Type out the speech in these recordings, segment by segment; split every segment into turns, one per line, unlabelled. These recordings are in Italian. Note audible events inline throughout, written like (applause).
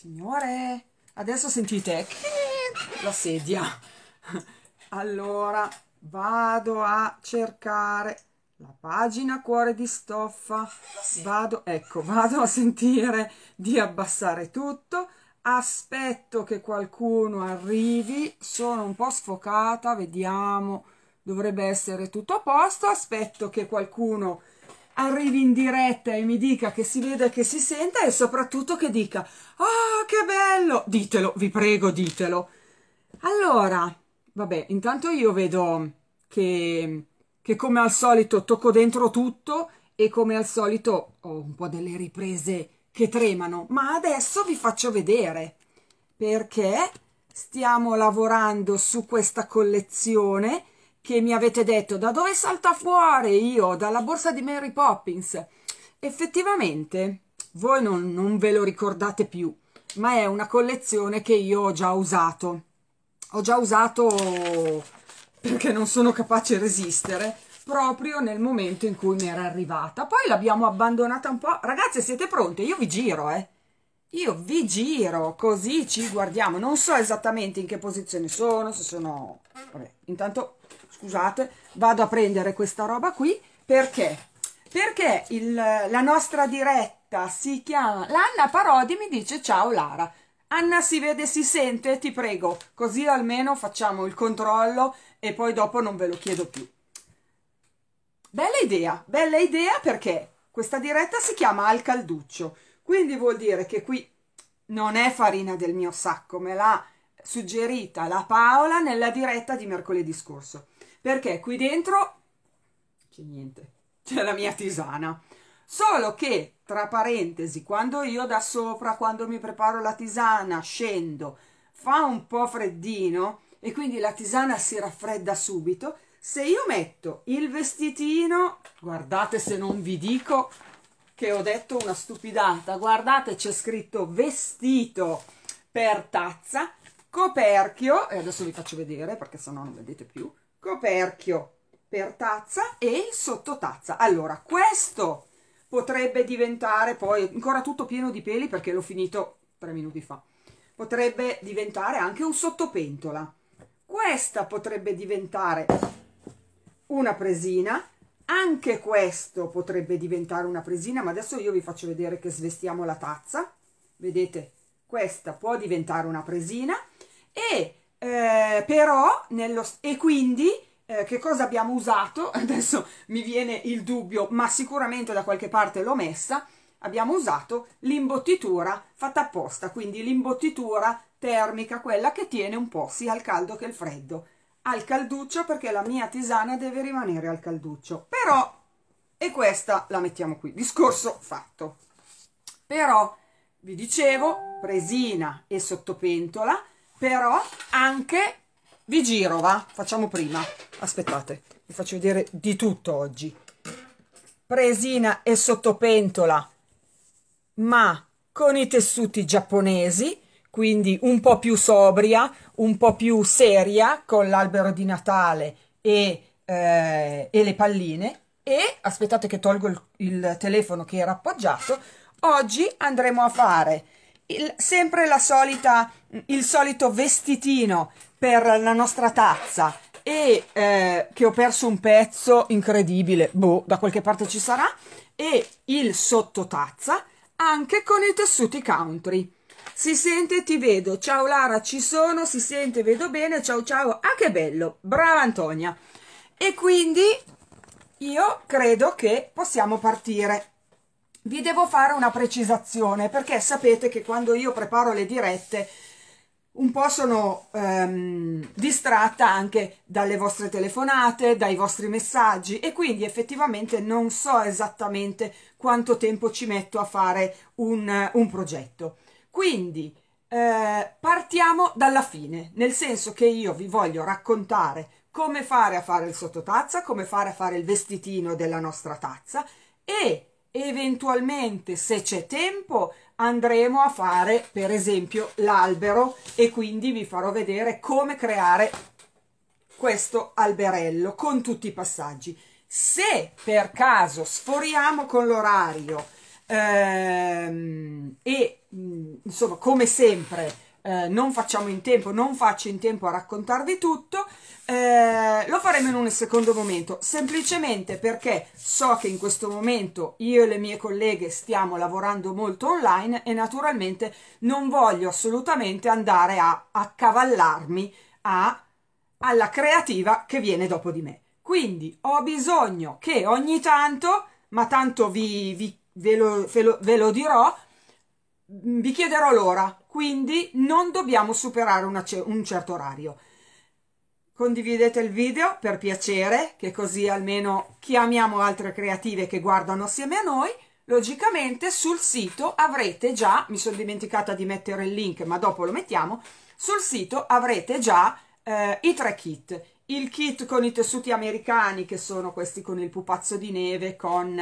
Signore, adesso sentite la sedia. Allora vado a cercare la pagina cuore di stoffa. Vado, ecco, vado a sentire di abbassare tutto. Aspetto che qualcuno arrivi. Sono un po' sfocata, vediamo. Dovrebbe essere tutto a posto. Aspetto che qualcuno arrivi arrivi in diretta e mi dica che si veda, che si senta e soprattutto che dica «Ah, oh, che bello!» Ditelo, vi prego, ditelo. Allora, vabbè, intanto io vedo che, che come al solito tocco dentro tutto e come al solito ho un po' delle riprese che tremano, ma adesso vi faccio vedere perché stiamo lavorando su questa collezione che mi avete detto da dove salta fuori io, dalla borsa di Mary Poppins. Effettivamente voi non, non ve lo ricordate più, ma è una collezione che io ho già usato. Ho già usato perché non sono capace di resistere proprio nel momento in cui mi era arrivata. Poi l'abbiamo abbandonata un po'. Ragazze, siete pronte? Io vi giro, eh. Io vi giro, così ci guardiamo. Non so esattamente in che posizione sono, se sono... Vabbè, intanto scusate, vado a prendere questa roba qui, perché? Perché il, la nostra diretta si chiama, l'Anna Parodi mi dice ciao Lara, Anna si vede, si sente, ti prego, così almeno facciamo il controllo e poi dopo non ve lo chiedo più. Bella idea, bella idea perché questa diretta si chiama al calduccio, quindi vuol dire che qui non è farina del mio sacco, me l'ha suggerita la Paola nella diretta di mercoledì scorso perché qui dentro c'è niente, c'è la mia tisana. Solo che, tra parentesi, quando io da sopra, quando mi preparo la tisana, scendo, fa un po' freddino e quindi la tisana si raffredda subito, se io metto il vestitino, guardate se non vi dico che ho detto una stupidata, guardate c'è scritto vestito per tazza, coperchio, e adesso vi faccio vedere perché sennò non vedete più, coperchio per tazza e sottotazza. Allora, questo potrebbe diventare poi ancora tutto pieno di peli perché l'ho finito tre minuti fa. Potrebbe diventare anche un sottopentola. Questa potrebbe diventare una presina. Anche questo potrebbe diventare una presina, ma adesso io vi faccio vedere che svestiamo la tazza. Vedete, questa può diventare una presina e eh, però nello, e quindi eh, che cosa abbiamo usato? (laughs) Adesso mi viene il dubbio, ma sicuramente da qualche parte l'ho messa. Abbiamo usato l'imbottitura fatta apposta, quindi l'imbottitura termica, quella che tiene un po' sia il caldo che il freddo. Al calduccio perché la mia tisana deve rimanere al calduccio. Però, e questa la mettiamo qui, discorso fatto. Però, vi dicevo, presina e sottopentola, però anche vi giro va facciamo prima aspettate vi faccio vedere di tutto oggi presina e sottopentola ma con i tessuti giapponesi quindi un po' più sobria, un po' più seria con l'albero di Natale e, eh, e, le palline e aspettate che tolgo il, il telefono che era appoggiato, oggi andremo a fare il, sempre la solita, il solito vestitino per la nostra tazza e eh, che ho perso un pezzo incredibile, boh, da qualche parte ci sarà, e il sottotazza anche con i tessuti country. Si sente, ti vedo. Ciao Lara, ci sono, si sente, vedo bene. Ciao ciao. Ah, che bello. Brava Antonia. E quindi io credo che possiamo partire vi devo fare una precisazione perché sapete che quando io preparo le dirette un po' sono ehm, distratta anche dalle vostre telefonate, dai vostri messaggi e quindi effettivamente non so esattamente quanto tempo ci metto a fare un, un progetto. Quindi eh, partiamo dalla fine, nel senso che io vi voglio raccontare come fare a fare il sottotazza, come fare a fare il vestitino della nostra tazza e eventualmente se c'è tempo andremo a fare per esempio l'albero e quindi vi farò vedere come creare questo alberello con tutti i passaggi se per caso sforiamo con l'orario ehm, e mh, mm, insomma come sempre eh, non facciamo in tempo, non faccio in tempo a raccontarvi tutto, eh, lo faremo in un secondo momento, semplicemente perché so che in questo momento io e le mie colleghe stiamo lavorando molto online e naturalmente non voglio assolutamente andare a accavallarmi a, alla creativa che viene dopo di me. Quindi ho bisogno che ogni tanto, ma tanto vi, vi, ve, lo, ve, lo, ve lo dirò, vi chiederò l'ora quindi non dobbiamo superare una, un certo orario. Condividete il video per piacere, che così almeno chiamiamo altre creative che guardano assieme a noi. Logicamente sul sito avrete già, mi sono dimenticata di mettere il link, ma dopo lo mettiamo, sul sito avrete già eh, i tre kit. Il kit con i tessuti americani, che sono questi con il pupazzo di neve, con,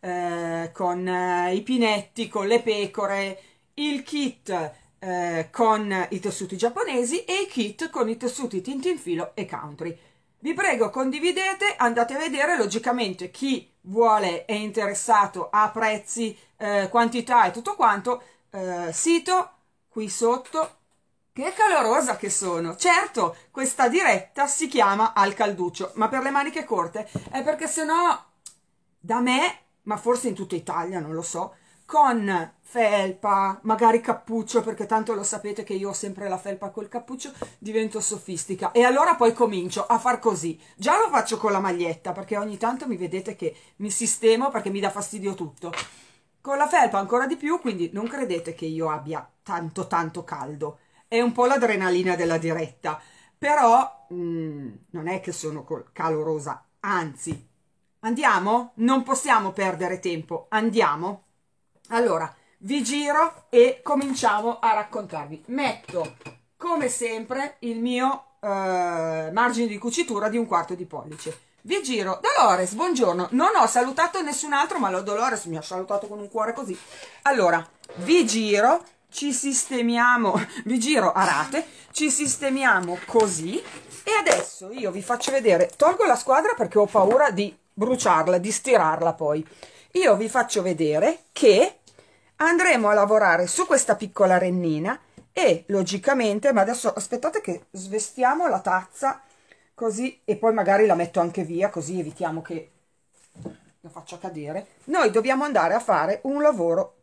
eh, con eh, i pinetti, con le pecore, il kit eh, con i tessuti giapponesi e i kit con i tessuti tintinfilo e country. Vi prego condividete, andate a vedere, logicamente chi vuole è interessato a prezzi, eh, quantità e tutto quanto, eh, sito qui sotto. Che calorosa che sono! Certo, questa diretta si chiama al calduccio, ma per le maniche corte è perché sennò da me, ma forse in tutta Italia, non lo so, con felpa, magari cappuccio, perché tanto lo sapete che io ho sempre la felpa col cappuccio, divento sofistica. E allora poi comincio a far così. Già lo faccio con la maglietta, perché ogni tanto mi vedete che mi sistemo perché mi dà fastidio tutto. Con la felpa ancora di più, quindi non credete che io abbia tanto tanto caldo. È un po' l'adrenalina della diretta, però mh, mm, non è che sono calorosa, anzi. Andiamo? Non possiamo perdere tempo, andiamo? Allora, vi giro e cominciamo a raccontarvi. Metto, come sempre, il mio eh, margine di cucitura di un quarto di pollice. Vi giro, Dolores, buongiorno. Non ho salutato nessun altro, ma la Dolores mi ha salutato con un cuore così. Allora, vi giro, ci sistemiamo, (laughs) vi giro a rate, ci sistemiamo così. E adesso io vi faccio vedere, tolgo la squadra perché ho paura di bruciarla, di stirarla poi io vi faccio vedere che andremo a lavorare su questa piccola rennina e logicamente, ma adesso aspettate che svestiamo la tazza così e poi magari la metto anche via così evitiamo che la faccia cadere. Noi dobbiamo andare a fare un lavoro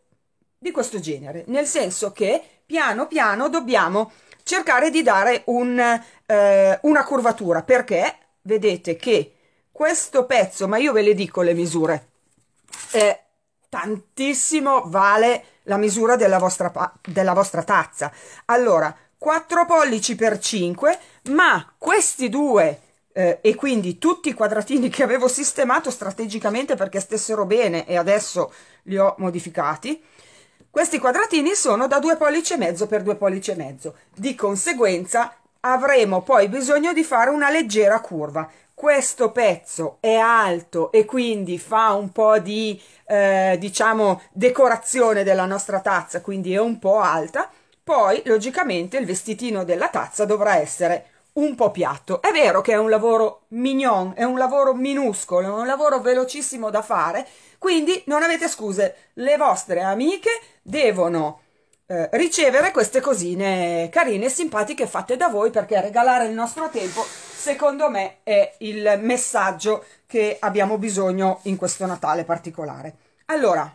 di questo genere, nel senso che piano piano dobbiamo cercare di dare un, eh, una curvatura perché vedete che questo pezzo, ma io ve le dico le misure, eh, tantissimo vale la misura della vostra, della vostra tazza. Allora, 4 pollici per 5, ma questi due eh, e quindi tutti i quadratini che avevo sistemato strategicamente perché stessero bene e adesso li ho modificati, questi quadratini sono da 2 pollici e mezzo per 2 pollici e mezzo. Di conseguenza avremo poi bisogno di fare una leggera curva questo pezzo è alto e quindi fa un po' di, eh, diciamo, decorazione della nostra tazza, quindi è un po' alta, poi logicamente il vestitino della tazza dovrà essere un po' piatto. È vero che è un lavoro mignon, è un lavoro minuscolo, è un lavoro velocissimo da fare, quindi non avete scuse, le vostre amiche devono eh, ricevere queste cosine carine e simpatiche fatte da voi perché regalare il nostro tempo secondo me è il messaggio che abbiamo bisogno in questo Natale particolare allora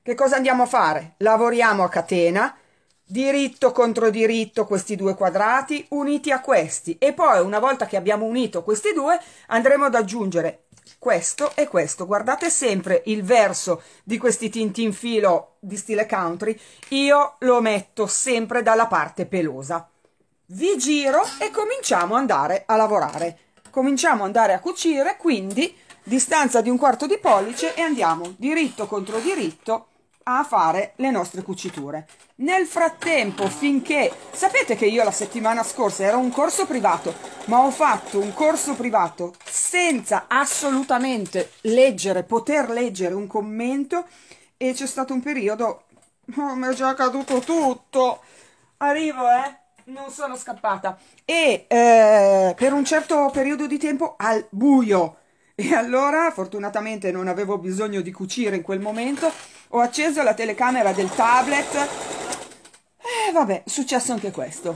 che cosa andiamo a fare? lavoriamo a catena diritto contro diritto questi due quadrati uniti a questi e poi una volta che abbiamo unito questi due andremo ad aggiungere questo e questo. Guardate sempre il verso di questi tinti in filo di stile country, io lo metto sempre dalla parte pelosa. Vi giro e cominciamo ad andare a lavorare. Cominciamo ad andare a cucire, quindi distanza di un quarto di pollice e andiamo diritto contro diritto a fare le nostre cuciture. Nel frattempo, finché sapete che io la settimana scorsa ero un corso privato, ma ho fatto un corso privato senza assolutamente leggere, poter leggere un commento e c'è stato un periodo oh, mi è già caduto tutto. Arrivo, eh? Non sono scappata. E eh, per un certo periodo di tempo al buio. E allora, fortunatamente non avevo bisogno di cucire in quel momento ho acceso la telecamera del tablet. Eh, vabbè, successo anche questo.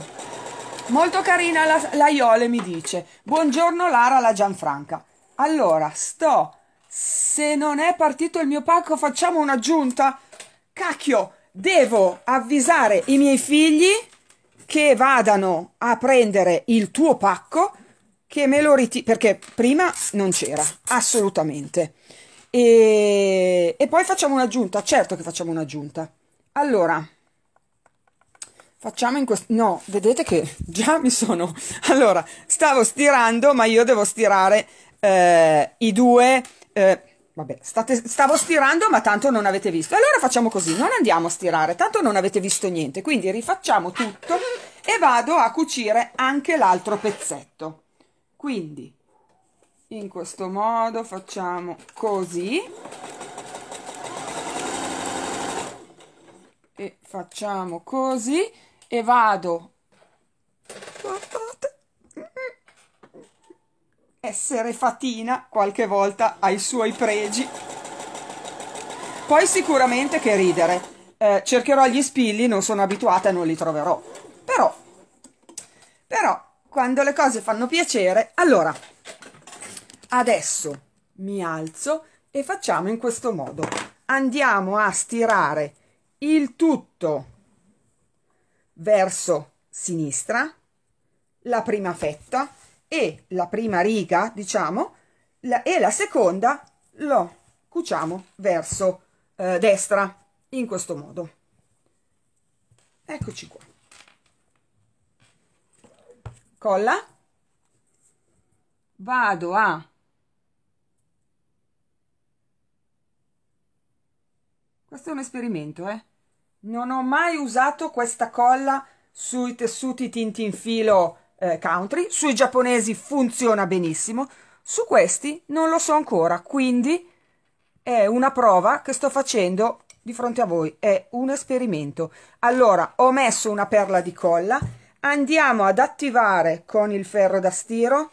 Molto carina la, la Iole mi dice. Buongiorno Lara la Gianfranca. Allora, sto. Se non è partito il mio pacco, facciamo un'aggiunta. Cacchio, devo avvisare i miei figli che vadano a prendere il tuo pacco, che me lo ritiri. Perché prima non c'era, assolutamente. E, e poi facciamo un'aggiunta, certo che facciamo un'aggiunta. Allora, facciamo in questo... No, vedete che già mi sono... (laughs) Allora, stavo stirando, ma io devo stirare eh, i due... Eh, vabbè, state, stavo stirando, ma tanto non avete visto. Allora facciamo così, non andiamo a stirare, tanto non avete visto niente. Quindi rifacciamo tutto e vado a cucire anche l'altro pezzetto. Quindi in questo modo facciamo così e facciamo così e vado guardate essere fatina qualche volta ai suoi pregi poi sicuramente che ridere eh, cercherò gli spilli non sono abituata e non li troverò però però quando le cose fanno piacere allora adesso mi alzo e facciamo in questo modo andiamo a stirare il tutto verso sinistra la prima fetta e la prima riga diciamo la, e la seconda lo cuciamo verso eh, destra in questo modo eccoci qua colla vado a Questo è un esperimento, eh. Non ho mai usato questa colla sui tessuti tinti in filo eh, country, sui giapponesi funziona benissimo, su questi non lo so ancora, quindi è una prova che sto facendo di fronte a voi, è un esperimento. Allora, ho messo una perla di colla, andiamo ad attivare con il ferro da stiro,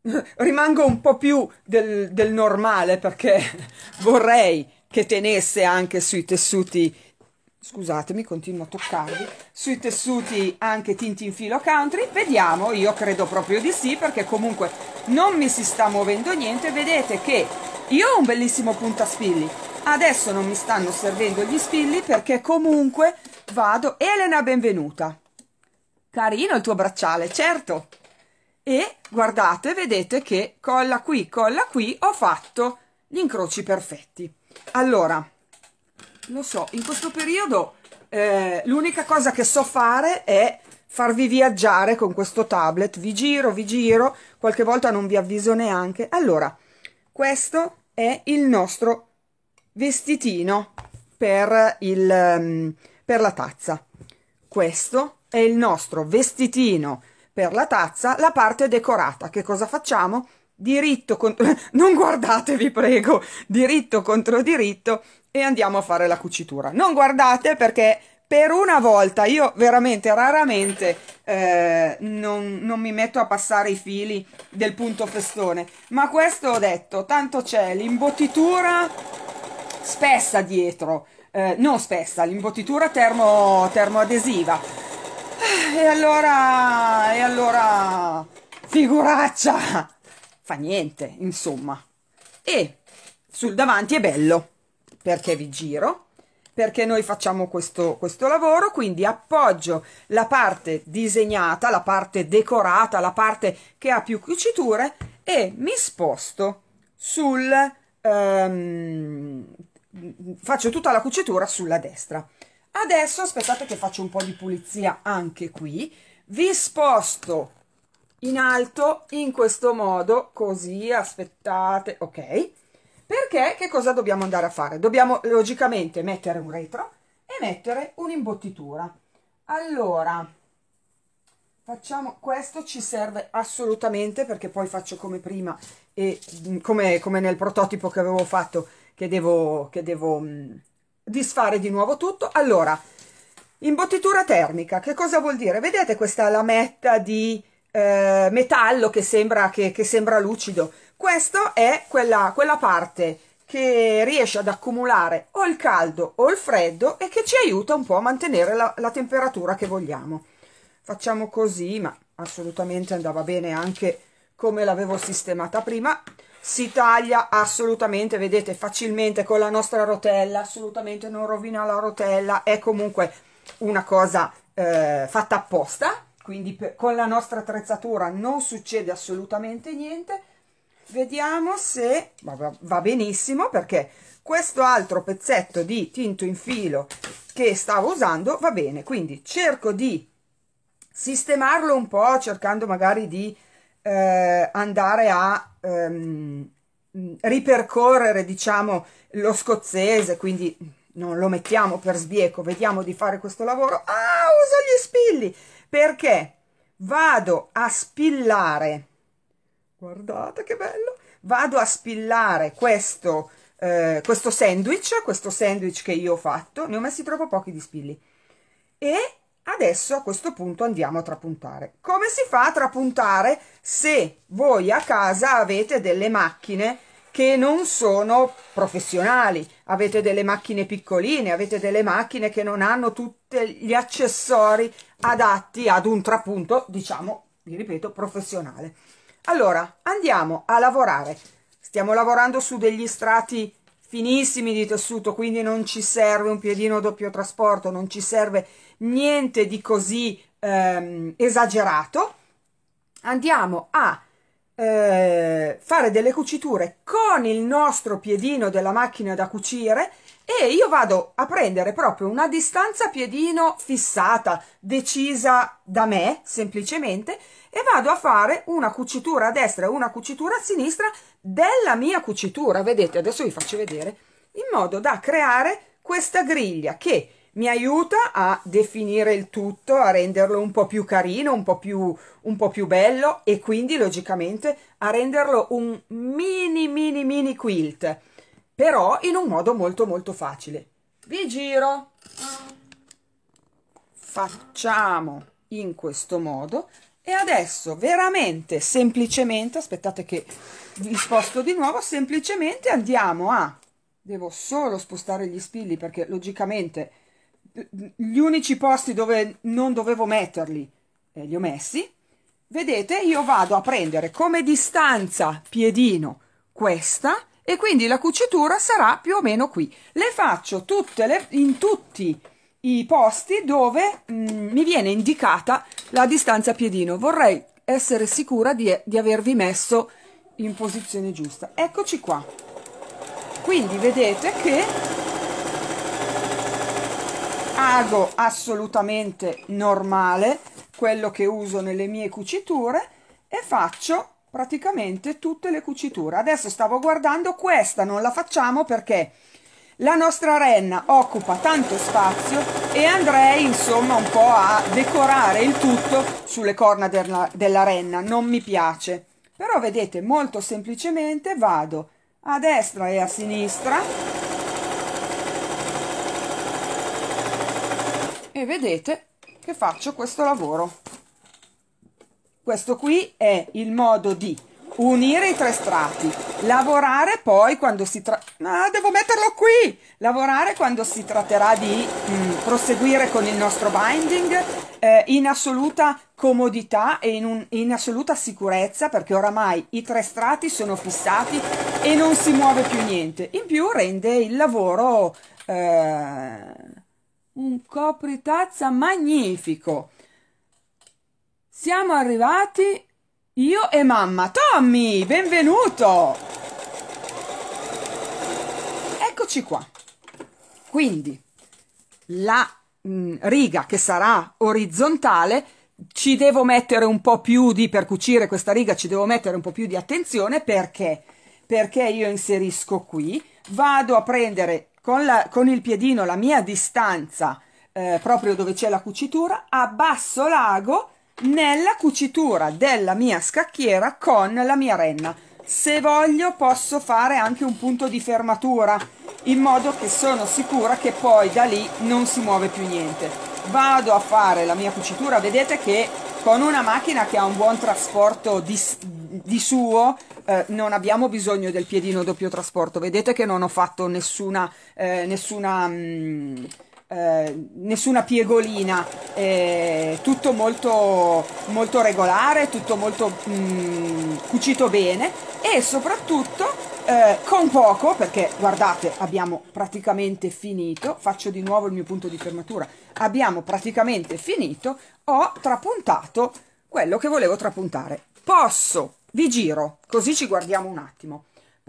(laughs) rimango un po' più del, del normale perché (laughs) vorrei che tenesse anche sui tessuti scusatemi, continuo a toccarvi, sui tessuti anche Tintin Filo Country, vediamo, io credo proprio di sì, perché comunque non mi si sta muovendo niente, vedete che io ho un bellissimo punta spilli adesso non mi stanno servendo gli spilli perché comunque vado, Elena benvenuta, carino il tuo bracciale, certo, e guardate, vedete che colla qui, colla qui, ho fatto gli incroci perfetti allora lo so in questo periodo eh, l'unica cosa che so fare è farvi viaggiare con questo tablet vi giro vi giro qualche volta non vi avviso neanche allora questo è il nostro vestitino per, il, ehm, per la tazza questo è il nostro vestitino per la tazza la parte decorata che cosa facciamo diritto contro... (laughs) non guardate vi prego, diritto contro diritto e andiamo a fare la cucitura. Non guardate perché per una volta io veramente raramente eh, non, non, mi metto a passare i fili del punto festone, ma questo ho detto, tanto c'è l'imbottitura spessa dietro, eh, non spessa, l'imbottitura termo, termoadesiva. E allora, e allora, figuraccia! fa niente, insomma. E sul davanti è bello, perché vi giro, perché noi facciamo questo, questo lavoro, quindi appoggio la parte disegnata, la parte decorata, la parte che ha più cuciture e mi sposto sul... Ehm, faccio tutta la cucitura sulla destra. Adesso aspettate che faccio un po' di pulizia anche qui, vi sposto in alto in questo modo così aspettate ok perché che cosa dobbiamo andare a fare dobbiamo logicamente mettere un retro e mettere un'imbottitura allora facciamo questo ci serve assolutamente perché poi faccio come prima e mm, come, come nel prototipo che avevo fatto che devo che devo mh, mm, disfare di nuovo tutto allora imbottitura termica che cosa vuol dire vedete questa lametta di eh, metallo che sembra, che, che sembra lucido. Questa è quella, quella parte che riesce ad accumulare o il caldo o il freddo e che ci aiuta un po' a mantenere la, la temperatura che vogliamo. Facciamo così, ma assolutamente andava bene anche come l'avevo sistemata prima. Si taglia assolutamente, vedete, facilmente con la nostra rotella, assolutamente non rovina la rotella, è comunque una cosa eh, fatta apposta quindi per, con la nostra attrezzatura non succede assolutamente niente vediamo se va, va benissimo perché questo altro pezzetto di tinto in filo che stavo usando va bene quindi cerco di sistemarlo un po' cercando magari di eh, andare a ehm, ripercorrere diciamo lo scozzese quindi non lo mettiamo per sbieco vediamo di fare questo lavoro ah uso gli spilli perché vado a spillare, guardate che bello, vado a spillare questo, eh, questo sandwich, questo sandwich che io ho fatto, ne ho messi troppo pochi di spilli, e adesso a questo punto andiamo a trapuntare. Come si fa a trapuntare se voi a casa avete delle macchine che non sono professionali, avete delle macchine piccoline, avete delle macchine che non hanno tutti gli accessori adatti ad un trapunto, diciamo, vi ripeto, professionale. Allora, andiamo a lavorare. Stiamo lavorando su degli strati finissimi di tessuto, quindi non ci serve un piedino a doppio trasporto, non ci serve niente di così ehm, esagerato. Andiamo a eh, fare delle cuciture con il nostro piedino della macchina da cucire e io vado a prendere proprio una distanza piedino fissata, decisa da me semplicemente, e vado a fare una cucitura a destra e una cucitura a sinistra della mia cucitura, vedete, adesso vi faccio vedere, in modo da creare questa griglia che mi aiuta a definire il tutto, a renderlo un po' più carino, un po' più, un po più bello e quindi logicamente a renderlo un mini mini mini quilt però in un modo molto molto facile. Vi giro, facciamo in questo modo e adesso veramente semplicemente, aspettate che vi sposto di nuovo, semplicemente andiamo a, devo solo spostare gli spilli perché logicamente gli unici posti dove non dovevo metterli eh, li ho messi, vedete io vado a prendere come distanza piedino questa e quindi la cucitura sarà più o meno qui. Le faccio tutte le, in tutti i posti dove mh, mm, mi viene indicata la distanza piedino. Vorrei essere sicura di, di avervi messo in posizione giusta. Eccoci qua. Quindi vedete che ago assolutamente normale, quello che uso nelle mie cuciture, e faccio praticamente tutte le cuciture adesso stavo guardando questa non la facciamo perché la nostra renna occupa tanto spazio e andrei insomma un po' a decorare il tutto sulle corna della, della renna non mi piace però vedete molto semplicemente vado a destra e a sinistra e vedete che faccio questo lavoro questo qui è il modo di unire i tre strati, lavorare poi quando si tratta... Ah, devo metterlo qui! Lavorare quando si tratterà di mh, mm, proseguire con il nostro binding eh, in assoluta comodità e in, un, in assoluta sicurezza perché oramai i tre strati sono fissati e non si muove più niente. In più rende il lavoro eh, un copritazza magnifico. Siamo arrivati io e mamma. Tommy, benvenuto! Eccoci qua. Quindi, la mh, mm, riga che sarà orizzontale ci devo mettere un po' più di, per cucire questa riga ci devo mettere un po' più di attenzione perché? Perché io inserisco qui, vado a prendere con, la, con il piedino la mia distanza eh, proprio dove c'è la cucitura, abbasso l'ago nella cucitura della mia scacchiera con la mia renna se voglio posso fare anche un punto di fermatura in modo che sono sicura che poi da lì non si muove più niente vado a fare la mia cucitura vedete che con una macchina che ha un buon trasporto di, di suo eh, non abbiamo bisogno del piedino doppio trasporto vedete che non ho fatto nessuna, eh, nessuna mh, mm, eh, nessuna piegolina, eh, tutto molto, molto, regolare, tutto molto mm, cucito bene e soprattutto eh, con poco, perché guardate abbiamo praticamente finito, faccio di nuovo il mio punto di fermatura, abbiamo praticamente finito, ho trapuntato quello che volevo trapuntare. Posso, vi giro, così ci guardiamo un attimo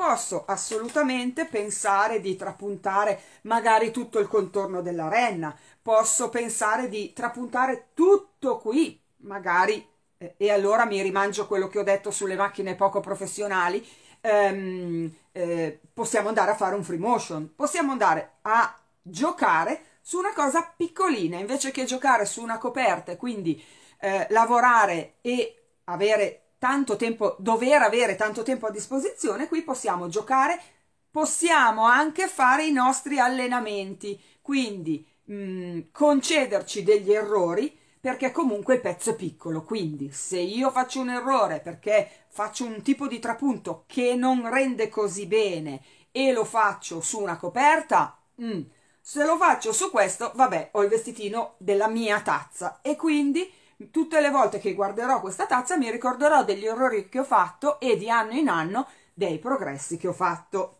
posso assolutamente pensare di trapuntare magari tutto il contorno della renna, posso pensare di trapuntare tutto qui, magari, eh, e allora mi rimangio quello che ho detto sulle macchine poco professionali, ehm, eh, possiamo andare a fare un free motion, possiamo andare a giocare su una cosa piccolina, invece che giocare su una coperta e quindi eh, lavorare e avere tanto tempo, dover avere tanto tempo a disposizione, qui possiamo giocare, possiamo anche fare i nostri allenamenti, quindi mh, mm, concederci degli errori perché comunque il pezzo è piccolo, quindi se io faccio un errore perché faccio un tipo di trapunto che non rende così bene e lo faccio su una coperta, mh, mm, se lo faccio su questo, vabbè, ho il vestitino della mia tazza e quindi tutte le volte che guarderò questa tazza mi ricorderò degli errori che ho fatto e di anno in anno dei progressi che ho fatto.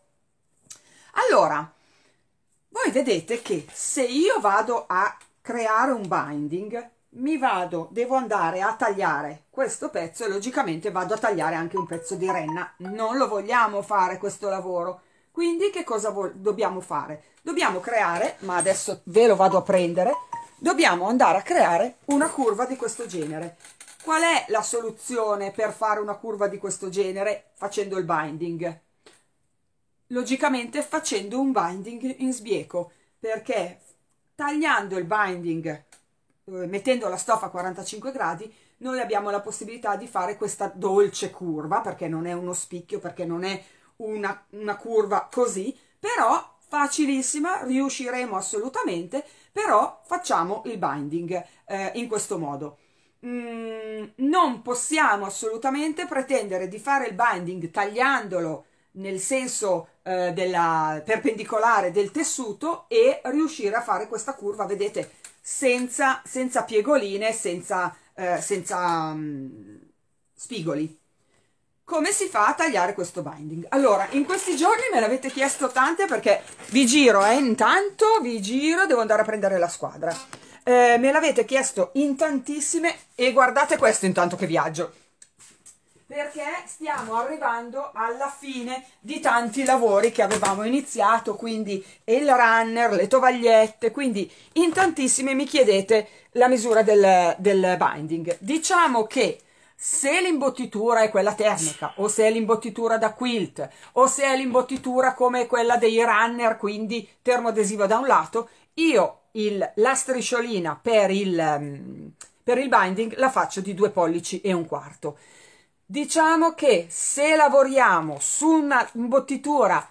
Allora, voi vedete che se io vado a creare un binding, mi vado, devo andare a tagliare questo pezzo e logicamente vado a tagliare anche un pezzo di renna. Non lo vogliamo fare questo lavoro. Quindi che cosa dobbiamo fare? Dobbiamo creare, ma adesso ve lo vado a prendere, dobbiamo andare a creare una curva di questo genere qual è la soluzione per fare una curva di questo genere facendo il binding logicamente facendo un binding in sbieco perché tagliando il binding eh, mettendo la stoffa a 45 gradi noi abbiamo la possibilità di fare questa dolce curva perché non è uno spicchio perché non è una, una curva così però facilissima, riusciremo assolutamente, però facciamo il binding eh, in questo modo. Mm, non possiamo assolutamente pretendere di fare il binding tagliandolo nel senso eh, della perpendicolare del tessuto e riuscire a fare questa curva, vedete, senza, senza piegoline, senza, eh, senza um, spigoli come si fa a tagliare questo binding allora in questi giorni me l'avete chiesto tante perché vi giro eh, intanto vi giro devo andare a prendere la squadra eh, me l'avete chiesto in tantissime e guardate questo intanto che viaggio perché stiamo arrivando alla fine di tanti lavori che avevamo iniziato, quindi il runner, le tovagliette, quindi in tantissime mi chiedete la misura del, del binding. Diciamo che se l'imbottitura è quella termica o se è l'imbottitura da quilt o se è l'imbottitura come quella dei runner, quindi termoadesiva da un lato, io il, la strisciolina per il, mm, per il binding la faccio di due pollici e un quarto. Diciamo che se lavoriamo su un'imbottitura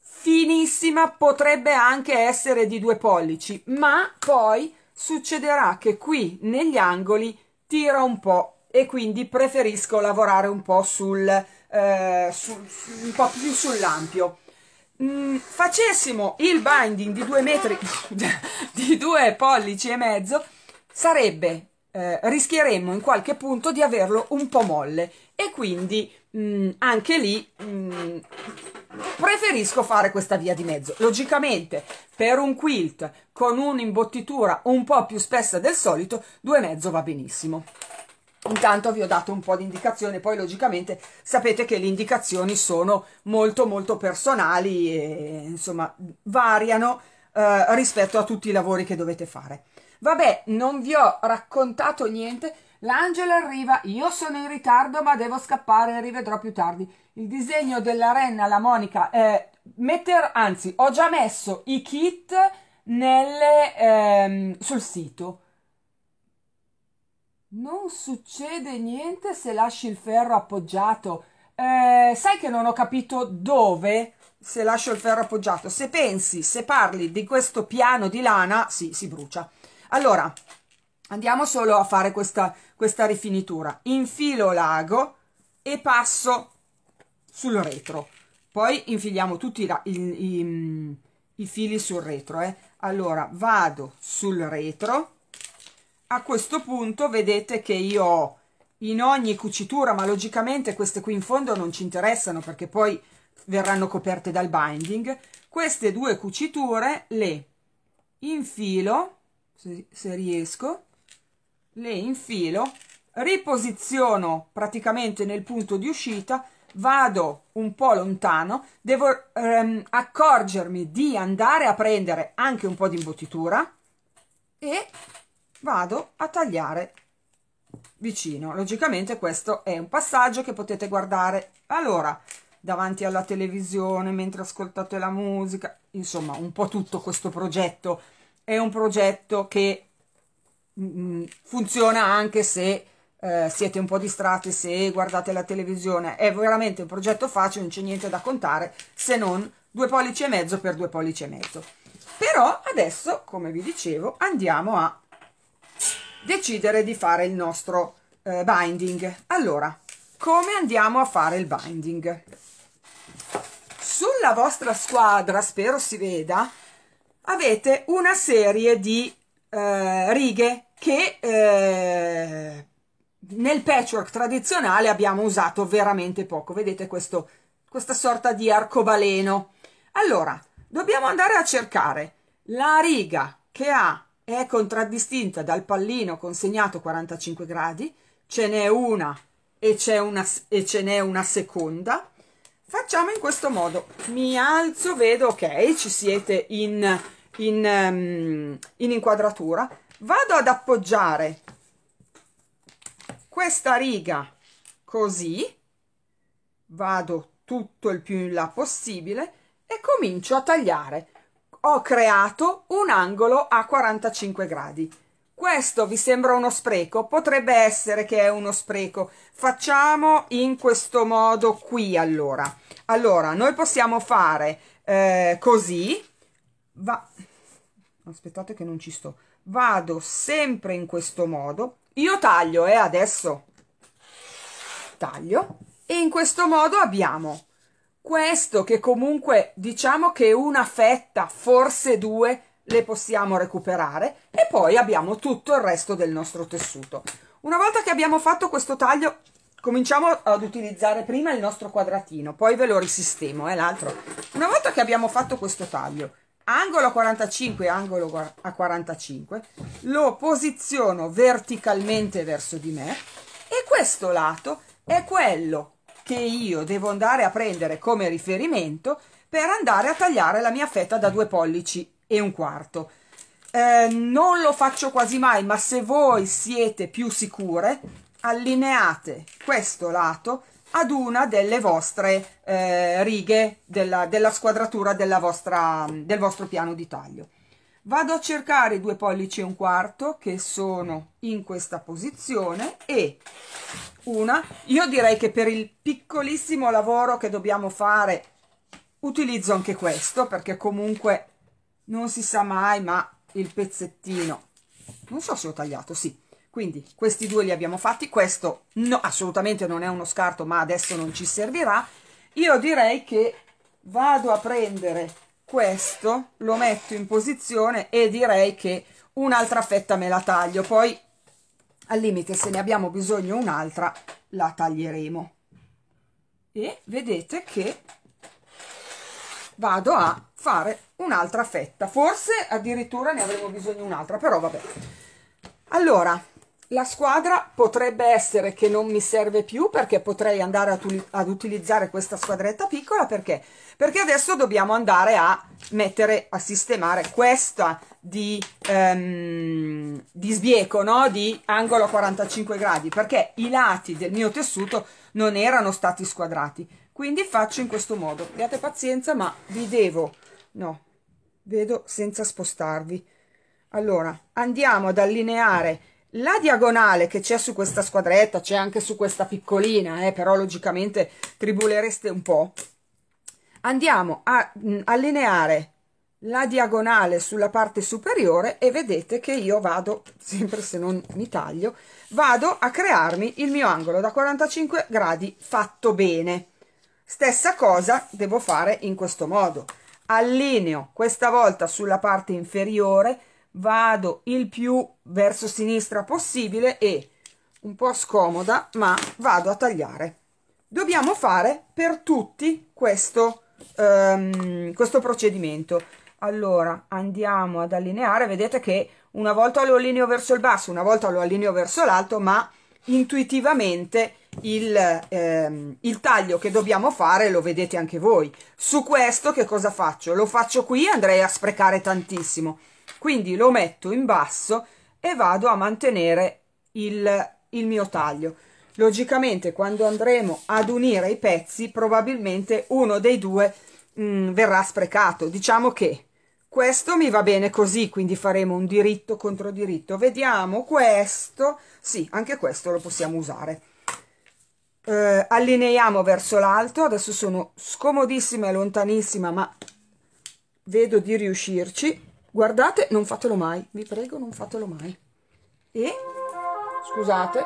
finissima potrebbe anche essere di due pollici, ma poi succederà che qui negli angoli tira un po' e quindi preferisco lavorare un po' sul, eh, sul un po' più sull'ampio. Mm, facessimo il binding di due metri (laughs) di due pollici e mezzo sarebbe eh, rischieremmo in qualche punto di averlo un po' molle e quindi mh, mm, anche lì mh, mm, preferisco fare questa via di mezzo logicamente per un quilt con un'imbottitura un po' più spessa del solito due e mezzo va benissimo Intanto vi ho dato un po' di indicazioni, poi logicamente sapete che le indicazioni sono molto molto personali e insomma variano eh, rispetto a tutti i lavori che dovete fare. Vabbè, non vi ho raccontato niente, l'angelo arriva, io sono in ritardo ma devo scappare, rivedrò più tardi. Il disegno della renna, la Monica, eh, metter, anzi ho già messo i kit nelle, ehm, sul sito non succede niente se lasci il ferro appoggiato. Eh, sai che non ho capito dove se lascio il ferro appoggiato. Se pensi, se parli di questo piano di lana, sì, si brucia. Allora, andiamo solo a fare questa, questa rifinitura. Infilo l'ago e passo sul retro. Poi infiliamo tutti i, i, i, i fili sul retro. Eh. Allora, vado sul retro a questo punto vedete che io ho in ogni cucitura, ma logicamente queste qui in fondo non ci interessano perché poi verranno coperte dal binding, queste due cuciture le infilo, se, se riesco, le infilo, riposiziono praticamente nel punto di uscita, vado un po' lontano, devo ehm, accorgermi di andare a prendere anche un po' di imbottitura e vado a tagliare vicino logicamente questo è un passaggio che potete guardare allora davanti alla televisione mentre ascoltate la musica insomma un po' tutto questo progetto è un progetto che mh, mm, funziona anche se eh, siete un po' distratti se guardate la televisione è veramente un progetto facile non c'è niente da contare se non due pollici e mezzo per due pollici e mezzo però adesso come vi dicevo andiamo a decidere di fare il nostro eh, binding. Allora, come andiamo a fare il binding? Sulla vostra squadra, spero si veda, avete una serie di eh, righe che eh, nel patchwork tradizionale abbiamo usato veramente poco. Vedete questo, questa sorta di arcobaleno. Allora, dobbiamo andare a cercare la riga che ha è contraddistinta dal pallino consegnato 45 gradi, ce n'è una e, una e, ce n'è una seconda. Facciamo in questo modo, mi alzo, vedo, ok, ci siete in, in, um, in inquadratura, vado ad appoggiare questa riga così, vado tutto il più in là possibile e comincio a tagliare ho creato un angolo a 45 gradi. Questo vi sembra uno spreco? Potrebbe essere che è uno spreco. Facciamo in questo modo qui allora. Allora, noi possiamo fare eh, così. Va... Aspettate che non ci sto. Vado sempre in questo modo. Io taglio, eh, adesso. Taglio. E in questo modo abbiamo questo che comunque diciamo che una fetta, forse due, le possiamo recuperare e poi abbiamo tutto il resto del nostro tessuto. Una volta che abbiamo fatto questo taglio, cominciamo ad utilizzare prima il nostro quadratino, poi ve lo risistemo, eh, l'altro. Una volta che abbiamo fatto questo taglio, angolo a 45 e angolo a 45 lo posiziono verticalmente verso di me e questo lato è quello che io devo andare a prendere come riferimento per andare a tagliare la mia fetta da due pollici e un quarto. Eh, non lo faccio quasi mai, ma se voi siete più sicure, allineate questo lato ad una delle vostre eh, righe della, della squadratura della vostra, del vostro piano di taglio. Vado a cercare i due pollici e un quarto che sono in questa posizione e una, io direi che per il piccolissimo lavoro che dobbiamo fare utilizzo anche questo perché comunque non si sa mai ma il pezzettino, non so se ho tagliato, sì, quindi questi due li abbiamo fatti, questo no, assolutamente non è uno scarto ma adesso non ci servirà, io direi che vado a prendere questo lo metto in posizione e direi che un'altra fetta me la taglio poi al limite se ne abbiamo bisogno un'altra la taglieremo e vedete che vado a fare un'altra fetta forse addirittura ne avremo bisogno un'altra però vabbè allora la squadra potrebbe essere che non mi serve più perché potrei andare ad, utilizzare questa squadretta piccola perché? perché? adesso dobbiamo andare a mettere, a sistemare questa di, um, di sbieco, no? di angolo 45 gradi perché i lati del mio tessuto non erano stati squadrati quindi faccio in questo modo, abbiate pazienza ma vi devo, no, vedo senza spostarvi allora andiamo ad allineare la diagonale che c'è su questa squadretta, c'è anche su questa piccolina, eh, però logicamente tribulereste un po', andiamo a mh, mm, allineare la diagonale sulla parte superiore e vedete che io vado, sempre se non mi taglio, vado a crearmi il mio angolo da 45 gradi fatto bene. Stessa cosa devo fare in questo modo. Allineo questa volta sulla parte inferiore, vado il più verso sinistra possibile e un po' scomoda ma vado a tagliare dobbiamo fare per tutti questo, um, questo procedimento allora andiamo ad allineare vedete che una volta lo allineo verso il basso una volta lo allineo verso l'alto ma intuitivamente il, ehm, il, taglio che dobbiamo fare lo vedete anche voi su questo che cosa faccio? lo faccio qui andrei a sprecare tantissimo quindi lo metto in basso e vado a mantenere il, il mio taglio logicamente quando andremo ad unire i pezzi probabilmente uno dei due mh, mm, verrà sprecato diciamo che questo mi va bene così quindi faremo un diritto contro diritto vediamo questo sì anche questo lo possiamo usare eh, allineiamo verso l'alto adesso sono scomodissima e lontanissima ma vedo di riuscirci guardate, non fatelo mai, vi prego, non fatelo mai. E, scusate,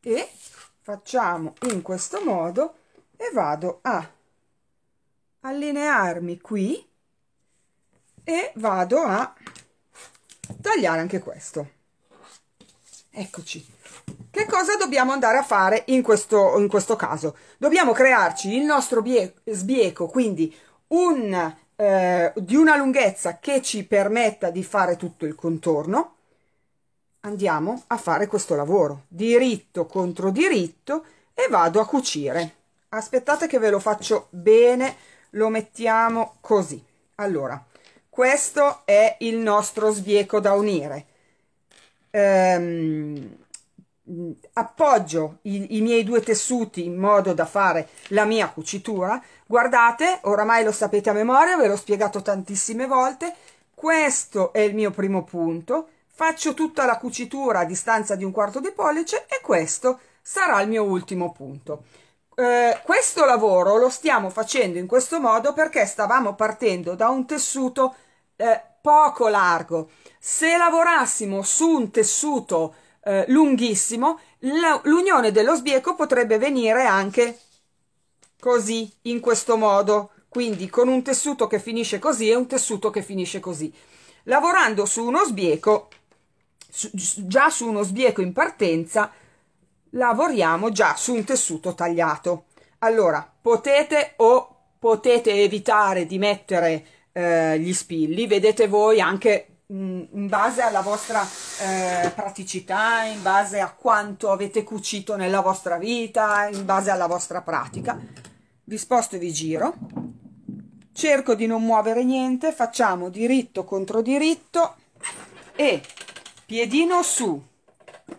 e facciamo in questo modo e vado a allinearmi qui e vado a tagliare anche questo. Eccoci. Che cosa dobbiamo andare a fare in questo, in questo caso? Dobbiamo crearci il nostro sbieco, quindi un eh, di una lunghezza che ci permetta di fare tutto il contorno, andiamo a fare questo lavoro, diritto contro diritto e vado a cucire. Aspettate che ve lo faccio bene, lo mettiamo così. Allora, questo è il nostro sbieco da unire. Ehm, Mm, appoggio i, i, miei due tessuti in modo da fare la mia cucitura guardate oramai lo sapete a memoria ve l'ho spiegato tantissime volte questo è il mio primo punto faccio tutta la cucitura a distanza di un quarto di pollice e questo sarà il mio ultimo punto eh, questo lavoro lo stiamo facendo in questo modo perché stavamo partendo da un tessuto eh, poco largo se lavorassimo su un tessuto eh, lunghissimo, l'unione dello sbieco potrebbe venire anche così, in questo modo, quindi con un tessuto che finisce così e un tessuto che finisce così. Lavorando su uno sbieco, su, già su uno sbieco in partenza, lavoriamo già su un tessuto tagliato. Allora, potete o potete evitare di mettere eh, gli spilli, vedete voi anche in base alla vostra eh, praticità, in base a quanto avete cucito nella vostra vita, in base alla vostra pratica. Vi sposto e vi giro. Cerco di non muovere niente, facciamo diritto contro diritto e piedino su,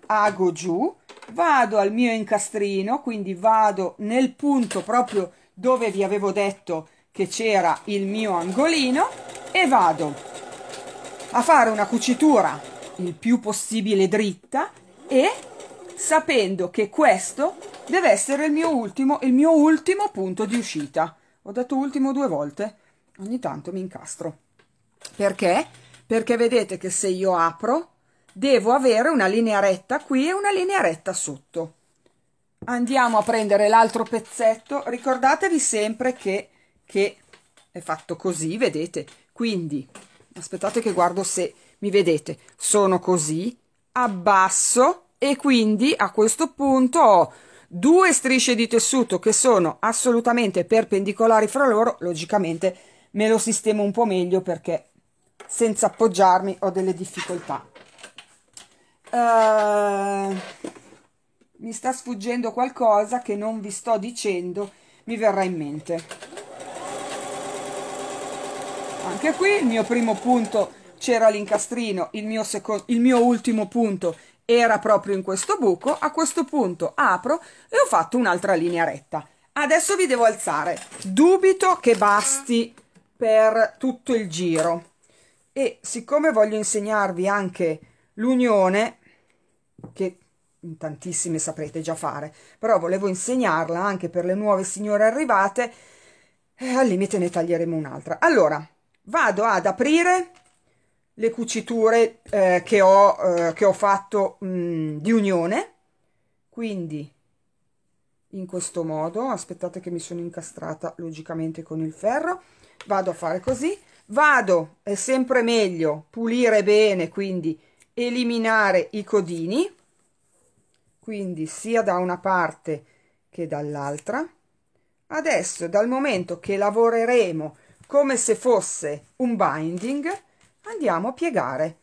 ago giù, vado al mio incastrino, quindi vado nel punto proprio dove vi avevo detto che c'era il mio angolino e vado a fare una cucitura il più possibile dritta e sapendo che questo deve essere il mio ultimo, il mio ultimo punto di uscita. Ho detto ultimo due volte, ogni tanto mi incastro. Perché? Perché vedete che se io apro devo avere una linea retta qui e una linea retta sotto. Andiamo a prendere l'altro pezzetto, ricordatevi sempre che, che è fatto così, vedete? Quindi aspettate che guardo se mi vedete, sono così, abbasso e quindi a questo punto ho due strisce di tessuto che sono assolutamente perpendicolari fra loro, logicamente me lo sistemo un po' meglio perché senza appoggiarmi ho delle difficoltà. Uh, mi sta sfuggendo qualcosa che non vi sto dicendo, mi verrà in mente. Anche qui il mio primo punto c'era l'incastrino, il mio, il mio ultimo punto era proprio in questo buco, a questo punto apro e ho fatto un'altra linea retta. Adesso vi devo alzare, dubito che basti per tutto il giro e siccome voglio insegnarvi anche l'unione, che in tantissime saprete già fare, però volevo insegnarla anche per le nuove signore arrivate, eh, al limite ne taglieremo un'altra. Allora, vado ad aprire le cuciture eh, che, ho, eh, che, ho, fatto mh, mm, di unione quindi in questo modo aspettate che mi sono incastrata logicamente con il ferro vado a fare così vado è sempre meglio pulire bene quindi eliminare i codini quindi sia da una parte che dall'altra adesso dal momento che lavoreremo come se fosse un binding andiamo a piegare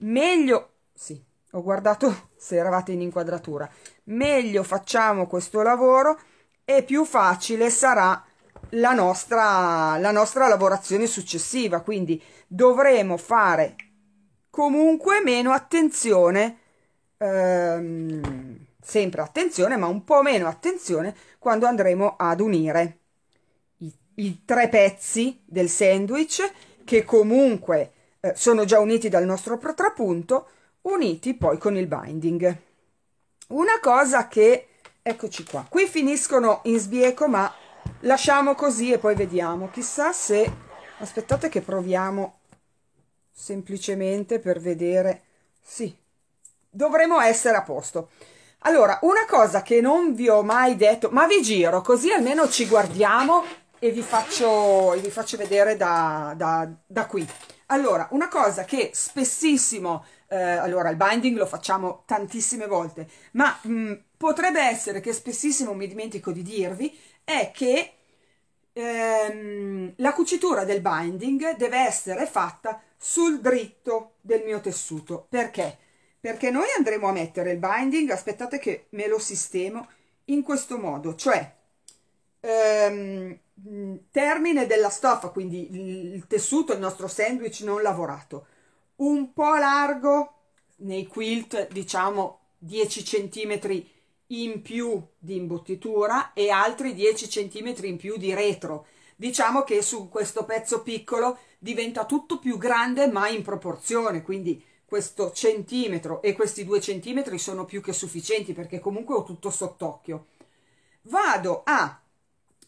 meglio sì ho guardato (laughs) se eravate in inquadratura meglio facciamo questo lavoro e più facile sarà la nostra, la nostra lavorazione successiva quindi dovremo fare comunque meno attenzione ehm, sempre attenzione ma un po' meno attenzione quando andremo ad unire i tre pezzi del sandwich che comunque eh, sono già uniti dal nostro protrapunto, uniti poi con il binding. Una cosa che, eccoci qua, qui finiscono in sbieco ma lasciamo così e poi vediamo, chissà se, aspettate che proviamo semplicemente per vedere, sì, dovremo essere a posto. Allora, una cosa che non vi ho mai detto, ma vi giro così almeno ci guardiamo e vi faccio, e vi faccio vedere da, da, da, qui. Allora, una cosa che spessissimo, eh, allora il binding lo facciamo tantissime volte, ma mh, mm, potrebbe essere che spessissimo mi dimentico di dirvi, è che ehm, la cucitura del binding deve essere fatta sul dritto del mio tessuto. Perché? Perché noi andremo a mettere il binding, aspettate che me lo sistemo, in questo modo, cioè... Ehm, Mm, termine della stoffa, quindi il tessuto, il nostro sandwich non lavorato, un po' largo nei quilt, diciamo 10 cm in più di imbottitura e altri 10 cm in più di retro. Diciamo che su questo pezzo piccolo diventa tutto più grande ma in proporzione, quindi questo centimetro e questi due centimetri sono più che sufficienti perché comunque ho tutto sott'occhio. Vado a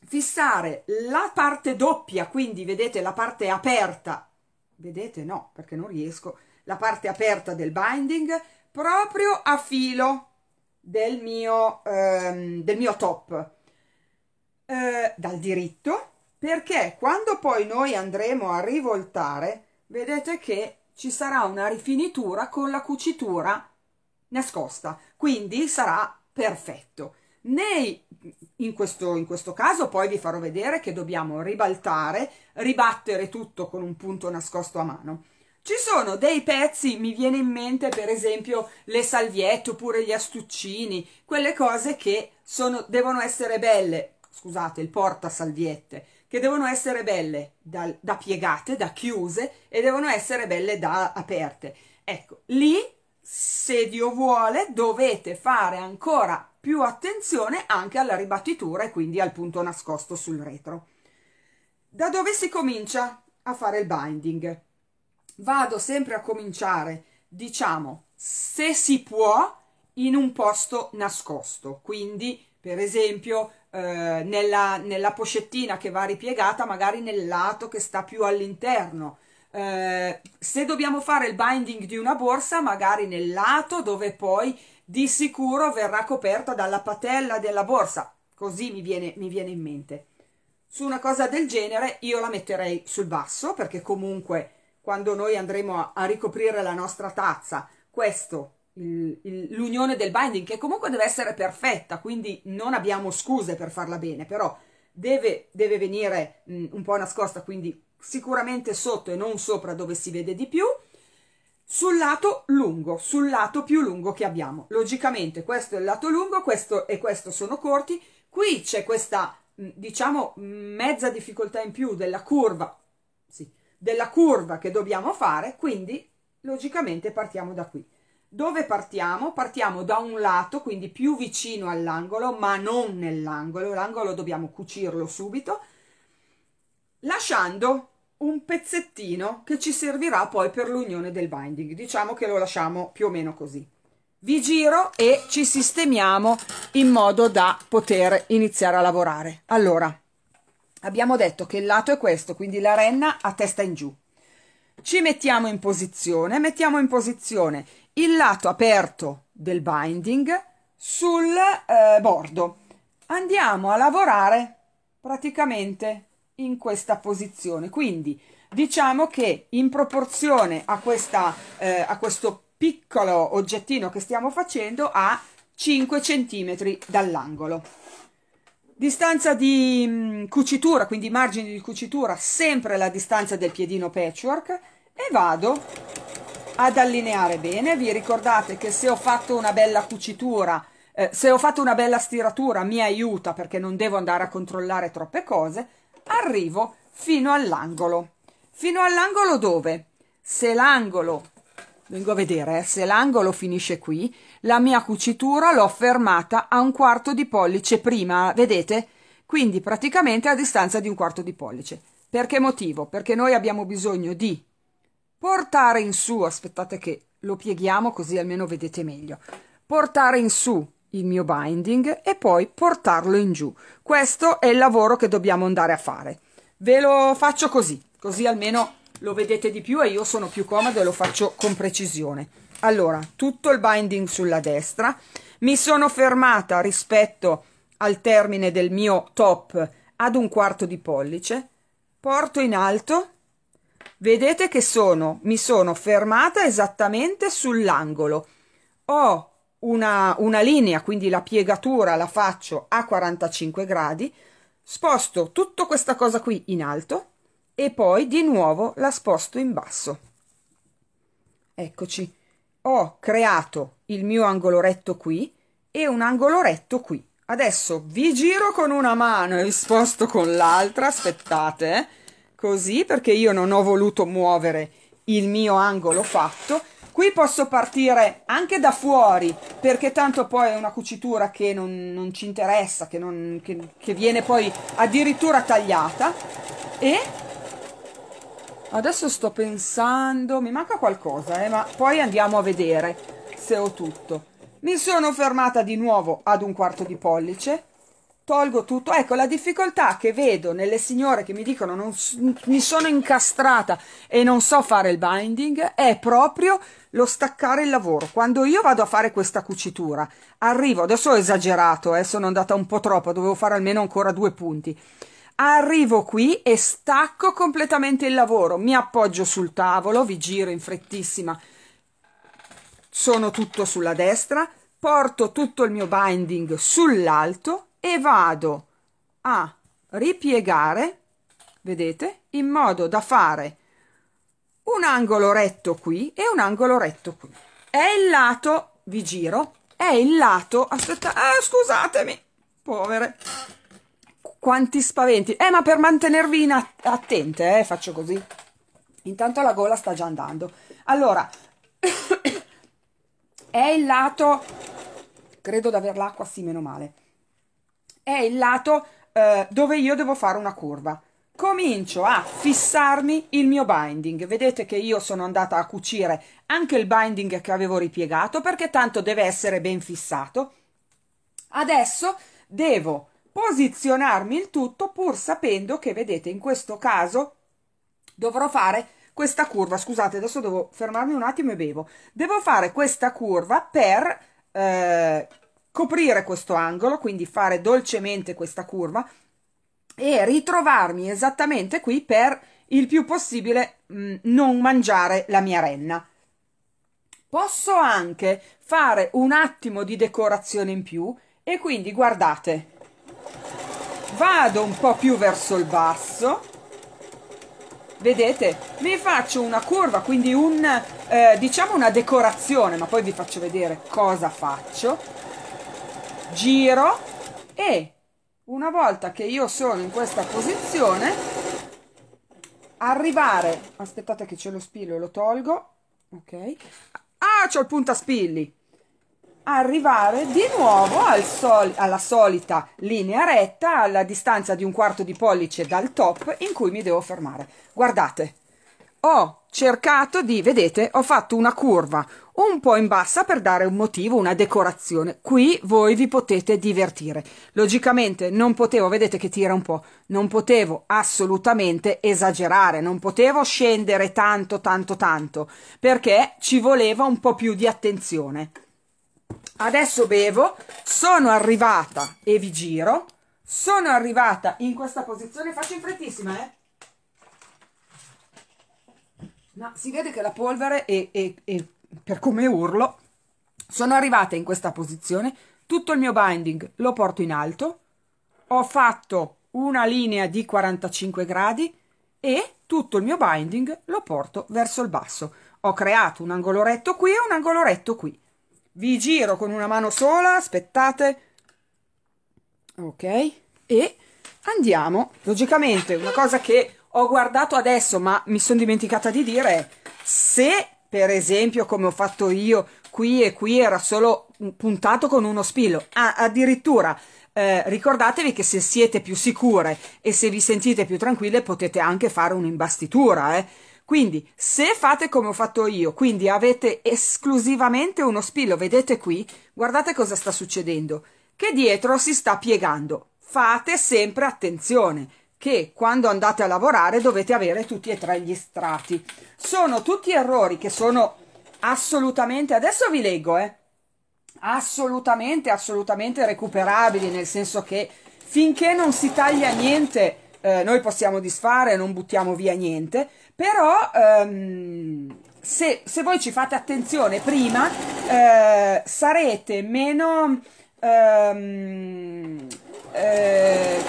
fissare la parte doppia, quindi vedete la parte aperta, vedete no perché non riesco, la parte aperta del binding proprio a filo del mio, ehm, del mio top eh, dal diritto perché quando poi noi andremo a rivoltare vedete che ci sarà una rifinitura con la cucitura nascosta quindi sarà perfetto nei, in, questo, in questo caso poi vi farò vedere che dobbiamo ribaltare, ribattere tutto con un punto nascosto a mano. Ci sono dei pezzi, mi viene in mente per esempio le salviette oppure gli astuccini, quelle cose che sono, devono essere belle, scusate, il porta salviette, che devono essere belle da, da, piegate, da chiuse e devono essere belle da aperte. Ecco, lì se Dio vuole dovete fare ancora più attenzione anche alla ribattitura e quindi al punto nascosto sul retro. Da dove si comincia a fare il binding? Vado sempre a cominciare, diciamo, se si può, in un posto nascosto, quindi per esempio eh, nella, nella pochettina che va ripiegata, magari nel lato che sta più all'interno, eh, se dobbiamo fare il binding di una borsa, magari nel lato dove poi di sicuro verrà coperta dalla patella della borsa, così mi viene, mi viene in mente. Su una cosa del genere io la metterei sul basso perché comunque quando noi andremo a, a ricoprire la nostra tazza, questo, l'unione del binding, che comunque deve essere perfetta, quindi non abbiamo scuse per farla bene, però deve, deve venire mh, un po' nascosta, quindi sicuramente sotto e non sopra dove si vede di più, sul lato lungo, sul lato più lungo che abbiamo. Logicamente questo è il lato lungo, questo e questo sono corti, qui c'è questa mm, diciamo mezza difficoltà in più della curva, sì, della curva che dobbiamo fare, quindi logicamente partiamo da qui. Dove partiamo? Partiamo da un lato, quindi più vicino all'angolo, ma non nell'angolo, l'angolo dobbiamo cucirlo subito, lasciando un pezzettino che ci servirà poi per l'unione del binding diciamo che lo lasciamo più o meno così vi giro e ci sistemiamo in modo da poter iniziare a lavorare allora abbiamo detto che il lato è questo quindi la renna a testa in giù ci mettiamo in posizione mettiamo in posizione il lato aperto del binding sul eh, bordo andiamo a lavorare praticamente in questa posizione. Quindi diciamo che in proporzione a, questa, eh, a questo piccolo oggettino che stiamo facendo a 5 cm dall'angolo. Distanza di mh, mm, cucitura, quindi margini di cucitura, sempre la distanza del piedino patchwork e vado ad allineare bene. Vi ricordate che se ho fatto una bella cucitura, eh, se ho fatto una bella stiratura mi aiuta perché non devo andare a controllare troppe cose arrivo fino all'angolo. Fino all'angolo dove? Se l'angolo, vengo a vedere, eh, se l'angolo finisce qui, la mia cucitura l'ho fermata a un quarto di pollice prima, vedete? Quindi praticamente a distanza di un quarto di pollice. perché motivo? Perché noi abbiamo bisogno di portare in su, aspettate che lo pieghiamo così almeno vedete meglio, portare in su il mio binding e poi portarlo in giù. Questo è il lavoro che dobbiamo andare a fare. Ve lo faccio così, così almeno lo vedete di più e io sono più comodo e lo faccio con precisione. Allora, tutto il binding sulla destra, mi sono fermata rispetto al termine del mio top ad un quarto di pollice, porto in alto, vedete che sono, mi sono fermata esattamente sull'angolo. Ho una, una linea, quindi la piegatura la faccio a 45 gradi, sposto tutta questa cosa qui in alto e poi di nuovo la sposto in basso. Eccoci, ho creato il mio angoloretto qui e un angoloretto qui. Adesso vi giro con una mano e vi sposto con l'altra, aspettate, eh? così perché io non ho voluto muovere il mio angolo fatto qui posso partire anche da fuori perché tanto poi è una cucitura che non, non ci interessa che, non, che, che viene poi addirittura tagliata e adesso sto pensando mi manca qualcosa eh, ma poi andiamo a vedere se ho tutto mi sono fermata di nuovo ad un quarto di pollice tolgo tutto. Ecco, la difficoltà che vedo nelle signore che mi dicono non, mi sono incastrata e non so fare il binding è proprio lo staccare il lavoro. Quando io vado a fare questa cucitura, arrivo, adesso ho esagerato, eh, sono andata un po' troppo, dovevo fare almeno ancora due punti. Arrivo qui e stacco completamente il lavoro, mi appoggio sul tavolo, vi giro in frettissima, sono tutto sulla destra, porto tutto il mio binding sull'alto e vado a ripiegare, vedete, in modo da fare un angolo retto qui e un angolo retto qui. È il lato, vi giro, è il lato, aspetta, ah, scusatemi, povere, quanti spaventi. Eh, ma per mantenervi attente, eh, faccio così. Intanto la gola sta già andando. Allora, (coughs) è il lato, credo di aver l'acqua, sì, meno male è il lato eh, dove io devo fare una curva comincio a fissarmi il mio binding. Vedete che io sono andata a cucire anche il binding che avevo ripiegato perché tanto deve essere ben fissato. Adesso devo posizionarmi il tutto pur sapendo che, vedete, in questo caso dovrò fare questa curva. Scusate, adesso devo fermarmi un attimo e bevo. Devo fare questa curva per eh, coprire questo angolo, quindi fare dolcemente questa curva e ritrovarmi esattamente qui per il più possibile mh, mm, non mangiare la mia renna. Posso anche fare un attimo di decorazione in più e quindi guardate, vado un po' più verso il basso, vedete, mi faccio una curva, quindi un, eh, diciamo una decorazione, ma poi vi faccio vedere cosa faccio giro e una volta che io sono in questa posizione arrivare aspettate che c'è lo spillo e lo tolgo ok ah c'ho il puntaspilli arrivare di nuovo al sol alla solita linea retta alla distanza di un quarto di pollice dal top in cui mi devo fermare guardate ho cercato di, vedete, ho fatto una curva un po' in bassa per dare un motivo, una decorazione. Qui voi vi potete divertire. Logicamente non potevo, vedete che tira un po', non potevo assolutamente esagerare, non potevo scendere tanto, tanto, tanto, perché ci voleva un po' più di attenzione. Adesso bevo, sono arrivata e vi giro, sono arrivata in questa posizione, faccio in frettissima, eh? ma si vede che la polvere e, e, e per come urlo sono arrivata in questa posizione tutto il mio binding lo porto in alto ho fatto una linea di 45 gradi e tutto il mio binding lo porto verso il basso ho creato un angoloretto qui e un angoloretto qui vi giro con una mano sola aspettate ok e andiamo logicamente una cosa che ho guardato adesso ma mi sono dimenticata di dire se per esempio come ho fatto io qui e qui era solo puntato con uno spillo ah, addirittura eh, ricordatevi che se siete più sicure e se vi sentite più tranquille potete anche fare un'imbastitura eh. quindi se fate come ho fatto io quindi avete esclusivamente uno spillo vedete qui guardate cosa sta succedendo che dietro si sta piegando fate sempre attenzione che quando andate a lavorare dovete avere tutti e tre gli strati. Sono tutti errori che sono assolutamente, adesso vi leggo, eh, assolutamente, assolutamente recuperabili, nel senso che finché non si taglia niente eh, noi possiamo disfare, non buttiamo via niente, però ehm, se, se, voi ci fate attenzione prima eh, sarete meno... Ehm, eh,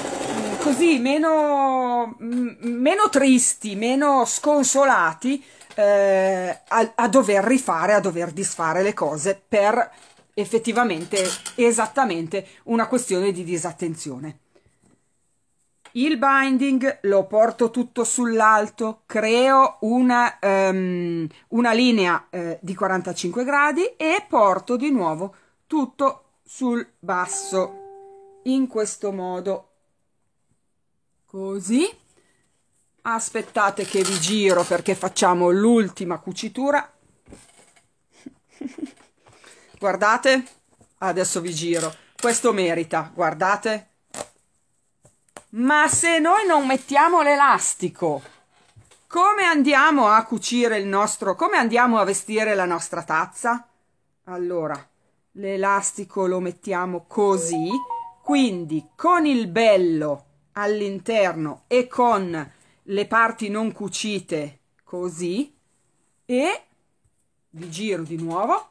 così meno, meno, tristi, meno sconsolati eh, a, a, dover rifare, a dover disfare le cose per effettivamente esattamente una questione di disattenzione. Il binding lo porto tutto sull'alto, creo una, um, una linea eh, di 45 gradi e porto di nuovo tutto sul basso in questo modo così aspettate che vi giro perché facciamo l'ultima cucitura guardate adesso vi giro questo merita guardate ma se noi non mettiamo l'elastico come andiamo a cucire il nostro come andiamo a vestire la nostra tazza allora l'elastico lo mettiamo così quindi con il bello all'interno e con le parti non cucite così e vi giro di nuovo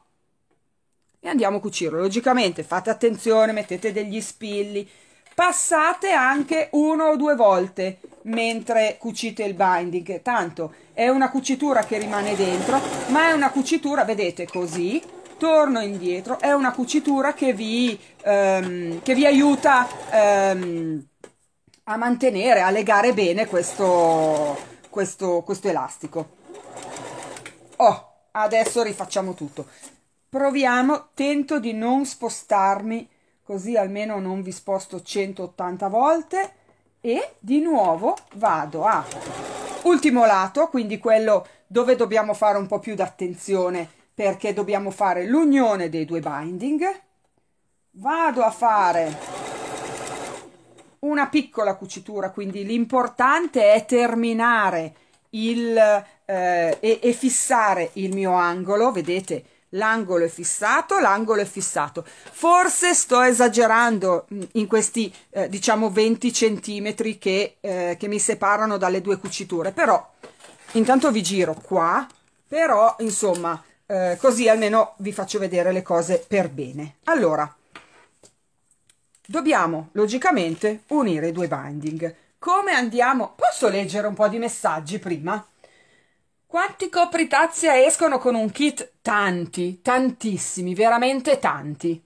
e andiamo a cucirlo. Logicamente fate attenzione, mettete degli spilli, passate anche uno o due volte mentre cucite il binding, tanto è una cucitura che rimane dentro, ma è una cucitura, vedete, così, torno indietro, è una cucitura che vi ehm, che vi aiuta ehm, a mantenere, a legare bene questo, questo, questo elastico. Oh, adesso rifacciamo tutto. Proviamo, tento di non spostarmi così almeno non vi sposto 180 volte e di nuovo vado a ultimo lato, quindi quello dove dobbiamo fare un po' più d'attenzione perché dobbiamo fare l'unione dei due binding vado a fare una piccola cucitura, quindi l'importante è terminare il, eh, e, e, fissare il mio angolo, vedete l'angolo è fissato, l'angolo è fissato. Forse sto esagerando mm, in questi eh, diciamo 20 centimetri che, eh, che mi separano dalle due cuciture, però intanto vi giro qua, però insomma eh, così almeno vi faccio vedere le cose per bene. Allora, dobbiamo logicamente unire i due binding. Come andiamo? Posso leggere un po' di messaggi prima? Quanti copritazia escono con un kit? Tanti, tantissimi, veramente tanti.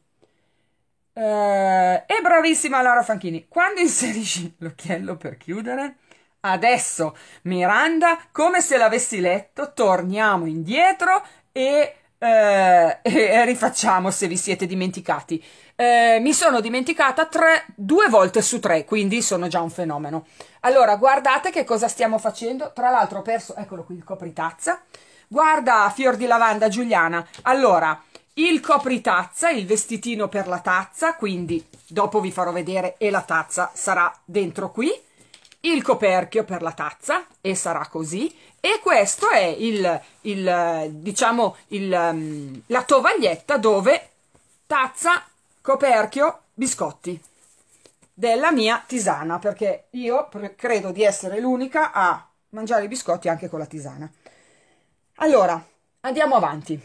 Eh, e bravissima Laura Fanchini, quando inserisci l'occhiello per chiudere? Adesso, Miranda, come se l'avessi letto, torniamo indietro e, eh, (laughs) e rifacciamo se vi siete dimenticati. Eh, mi sono dimenticata tre, due volte su tre, quindi sono già un fenomeno. Allora, guardate che cosa stiamo facendo. Tra l'altro ho perso, eccolo qui, il copritazza. Guarda, fior di lavanda, Giuliana. Allora, il copritazza, il vestitino per la tazza, quindi dopo vi farò vedere e la tazza sarà dentro qui. Il coperchio per la tazza e sarà così. E questo è il, il diciamo, il, ehm, la tovaglietta dove tazza coperchio biscotti della mia tisana perché io credo di essere l'unica a mangiare i biscotti anche con la tisana allora andiamo avanti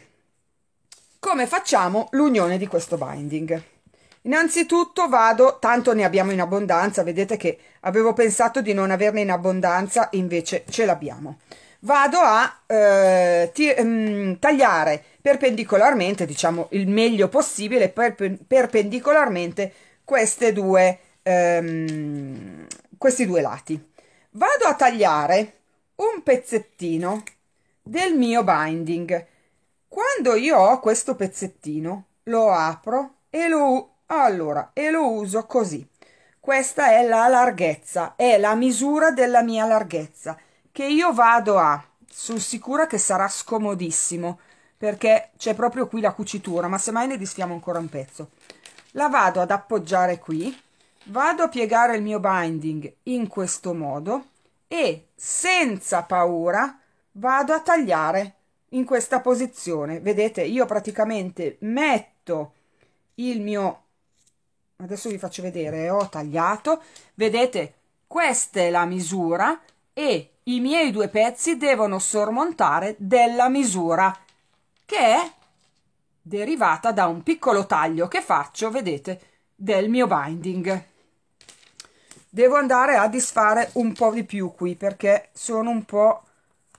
come facciamo l'unione di questo binding innanzitutto vado tanto ne abbiamo in abbondanza vedete che avevo pensato di non averne in abbondanza invece ce l'abbiamo vado a eh, mm, tagliare perpendicolarmente, diciamo il meglio possibile, perp perpendicolarmente queste due, ehm, questi due lati. Vado a tagliare un pezzettino del mio binding. Quando io ho questo pezzettino, lo apro e lo, allora, e lo uso così. Questa è la larghezza, è la misura della mia larghezza che io vado a sono sicura che sarà scomodissimo perché c'è proprio qui la cucitura ma semmai ne disfiamo ancora un pezzo la vado ad appoggiare qui vado a piegare il mio binding in questo modo e senza paura vado a tagliare in questa posizione vedete io praticamente metto il mio adesso vi faccio vedere eh, ho tagliato vedete questa è la misura e i miei due pezzi devono sormontare della misura che è derivata da un piccolo taglio che faccio, vedete, del mio binding. Devo andare a disfare un po' di più qui perché sono un po'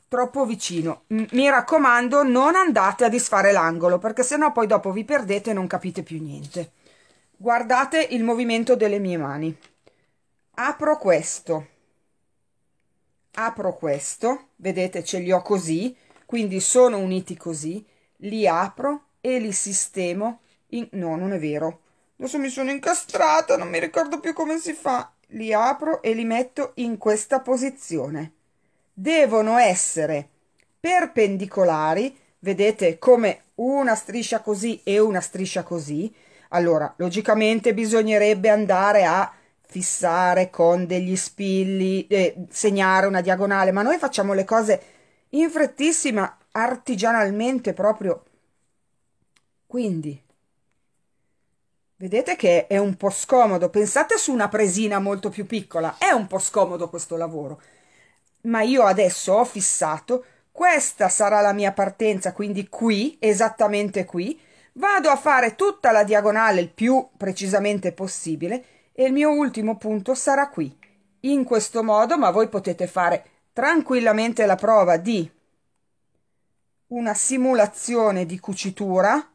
troppo vicino. Mi raccomando, non andate a disfare l'angolo perché sennò poi dopo vi perdete e non capite più niente. Guardate il movimento delle mie mani. Apro questo apro questo, vedete ce li ho così, quindi sono uniti così, li apro e li sistemo in... no, non è vero, adesso mi sono incastrata, non mi ricordo più come si fa, li apro e li metto in questa posizione. Devono essere perpendicolari, vedete come una striscia così e una striscia così, allora logicamente bisognerebbe andare a fissare con degli spilli, eh, segnare una diagonale, ma noi facciamo le cose in frettissima, artigianalmente proprio. Quindi, vedete che è un po' scomodo, pensate su una presina molto più piccola, è un po' scomodo questo lavoro, ma io adesso ho fissato, questa sarà la mia partenza, quindi qui, esattamente qui, vado a fare tutta la diagonale il più precisamente possibile e il mio ultimo punto sarà qui. In questo modo, ma voi potete fare tranquillamente la prova di una simulazione di cucitura,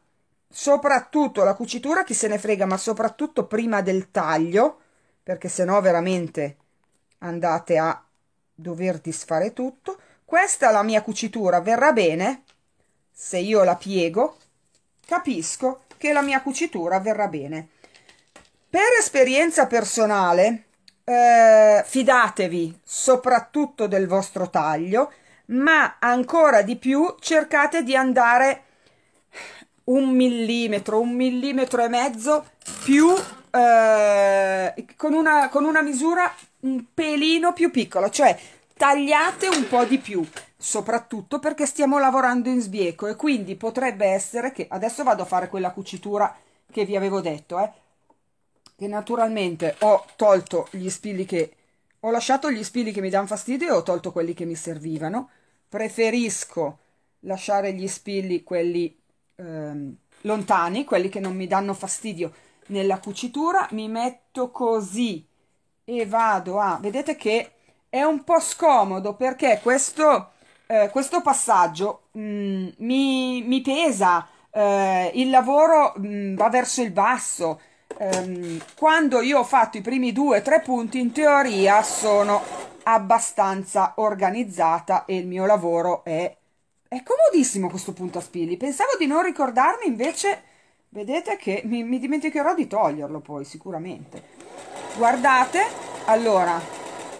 soprattutto la cucitura chi se ne frega, ma soprattutto prima del taglio, perché se no veramente andate a dover disfare tutto. Questa la mia cucitura verrà bene se io la piego, capisco che la mia cucitura verrà bene. Per esperienza personale, eh, fidatevi soprattutto del vostro taglio, ma ancora di più cercate di andare un millimetro, un millimetro e mezzo più eh, con, una, con una misura un pelino più piccola, cioè tagliate un po' di più, soprattutto perché stiamo lavorando in sbieco e quindi potrebbe essere che adesso vado a fare quella cucitura che vi avevo detto, eh, che naturalmente ho tolto gli spilli che ho lasciato gli spilli che mi danno fastidio e ho tolto quelli che mi servivano preferisco lasciare gli spilli quelli ehm, lontani quelli che non mi danno fastidio nella cucitura mi metto così e vado a vedete che è un po' scomodo perché questo eh, questo passaggio mh, mm, mi, mi, pesa, eh, il lavoro mh, mm, va verso il basso, ehm, quando io ho fatto i primi due o tre punti in teoria sono abbastanza organizzata e il mio lavoro è, è comodissimo questo punto a spilli pensavo di non ricordarmi invece vedete che mi, mi dimenticherò di toglierlo poi sicuramente guardate allora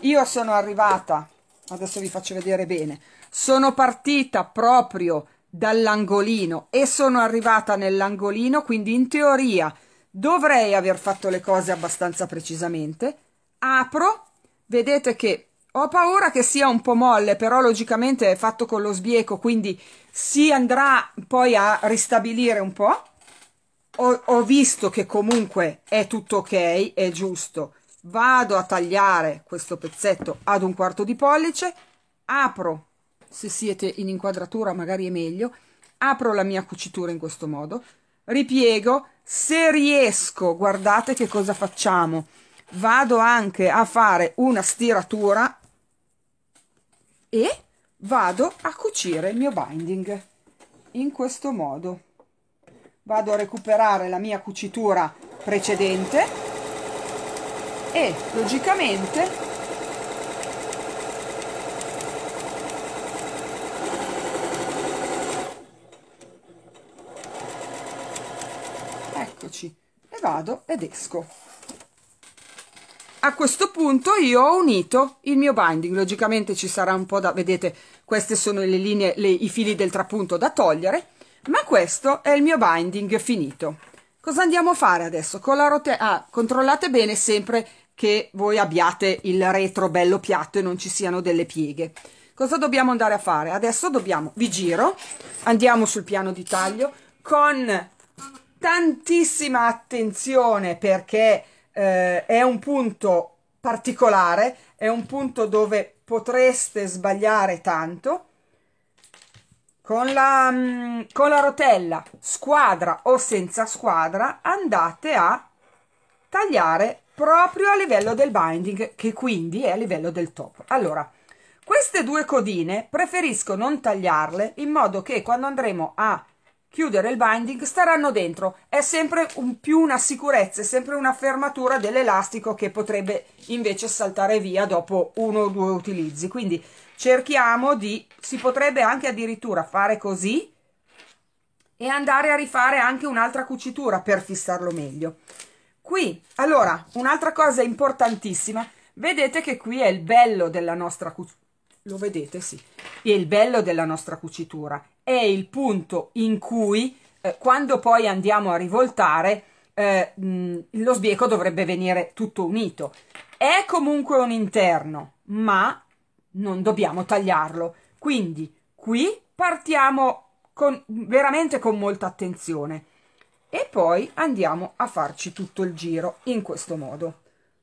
io sono arrivata adesso vi faccio vedere bene sono partita proprio dall'angolino e sono arrivata nell'angolino, quindi in teoria dovrei aver fatto le cose abbastanza precisamente, apro, vedete che ho paura che sia un po' molle, però logicamente è fatto con lo sbieco, quindi si andrà poi a ristabilire un po'. Ho, ho visto che comunque è tutto ok, è giusto. Vado a tagliare questo pezzetto ad un quarto di pollice, apro, se siete in inquadratura magari è meglio, apro la mia cucitura in questo modo, ripiego, se riesco guardate che cosa facciamo vado anche a fare una stiratura e vado a cucire il mio binding in questo modo vado a recuperare la mia cucitura precedente e logicamente e vado ed esco a questo punto io ho unito il mio binding logicamente ci sarà un po' da vedete queste sono le linee le, i fili del trapunto da togliere ma questo è il mio binding finito cosa andiamo a fare adesso con la rotella ah, controllate bene sempre che voi abbiate il retro bello piatto e non ci siano delle pieghe cosa dobbiamo andare a fare adesso dobbiamo vi giro andiamo sul piano di taglio con tantissima attenzione perché eh, è un punto particolare, è un punto dove potreste sbagliare tanto. Con la, mm, con la rotella, squadra o senza squadra, andate a tagliare proprio a livello del binding, che quindi è a livello del top. Allora, queste due codine preferisco non tagliarle in modo che quando andremo a chiudere il binding staranno dentro è sempre un, più una sicurezza è sempre una fermatura dell'elastico che potrebbe invece saltare via dopo uno o due utilizzi quindi cerchiamo di si potrebbe anche addirittura fare così e andare a rifare anche un'altra cucitura per fissarlo meglio qui allora un'altra cosa importantissima vedete che qui è il bello della nostra cucitura lo vedete sì è il bello della nostra cucitura è il punto in cui, eh, quando poi andiamo a rivoltare, eh, mh, lo sbieco dovrebbe venire tutto unito. È comunque un interno, ma non dobbiamo tagliarlo. Quindi qui partiamo con, veramente con molta attenzione e poi andiamo a farci tutto il giro in questo modo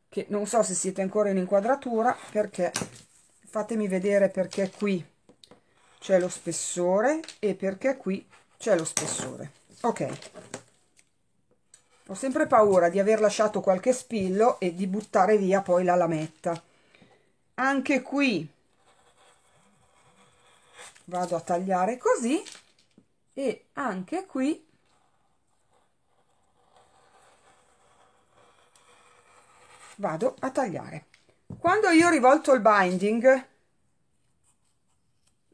che non so se siete ancora in inquadratura perché fatemi vedere perché qui c'è lo spessore e perché qui c'è lo spessore ok ho sempre paura di aver lasciato qualche spillo e di buttare via poi la lametta anche qui vado a tagliare così e anche qui vado a tagliare quando io ho rivolto il binding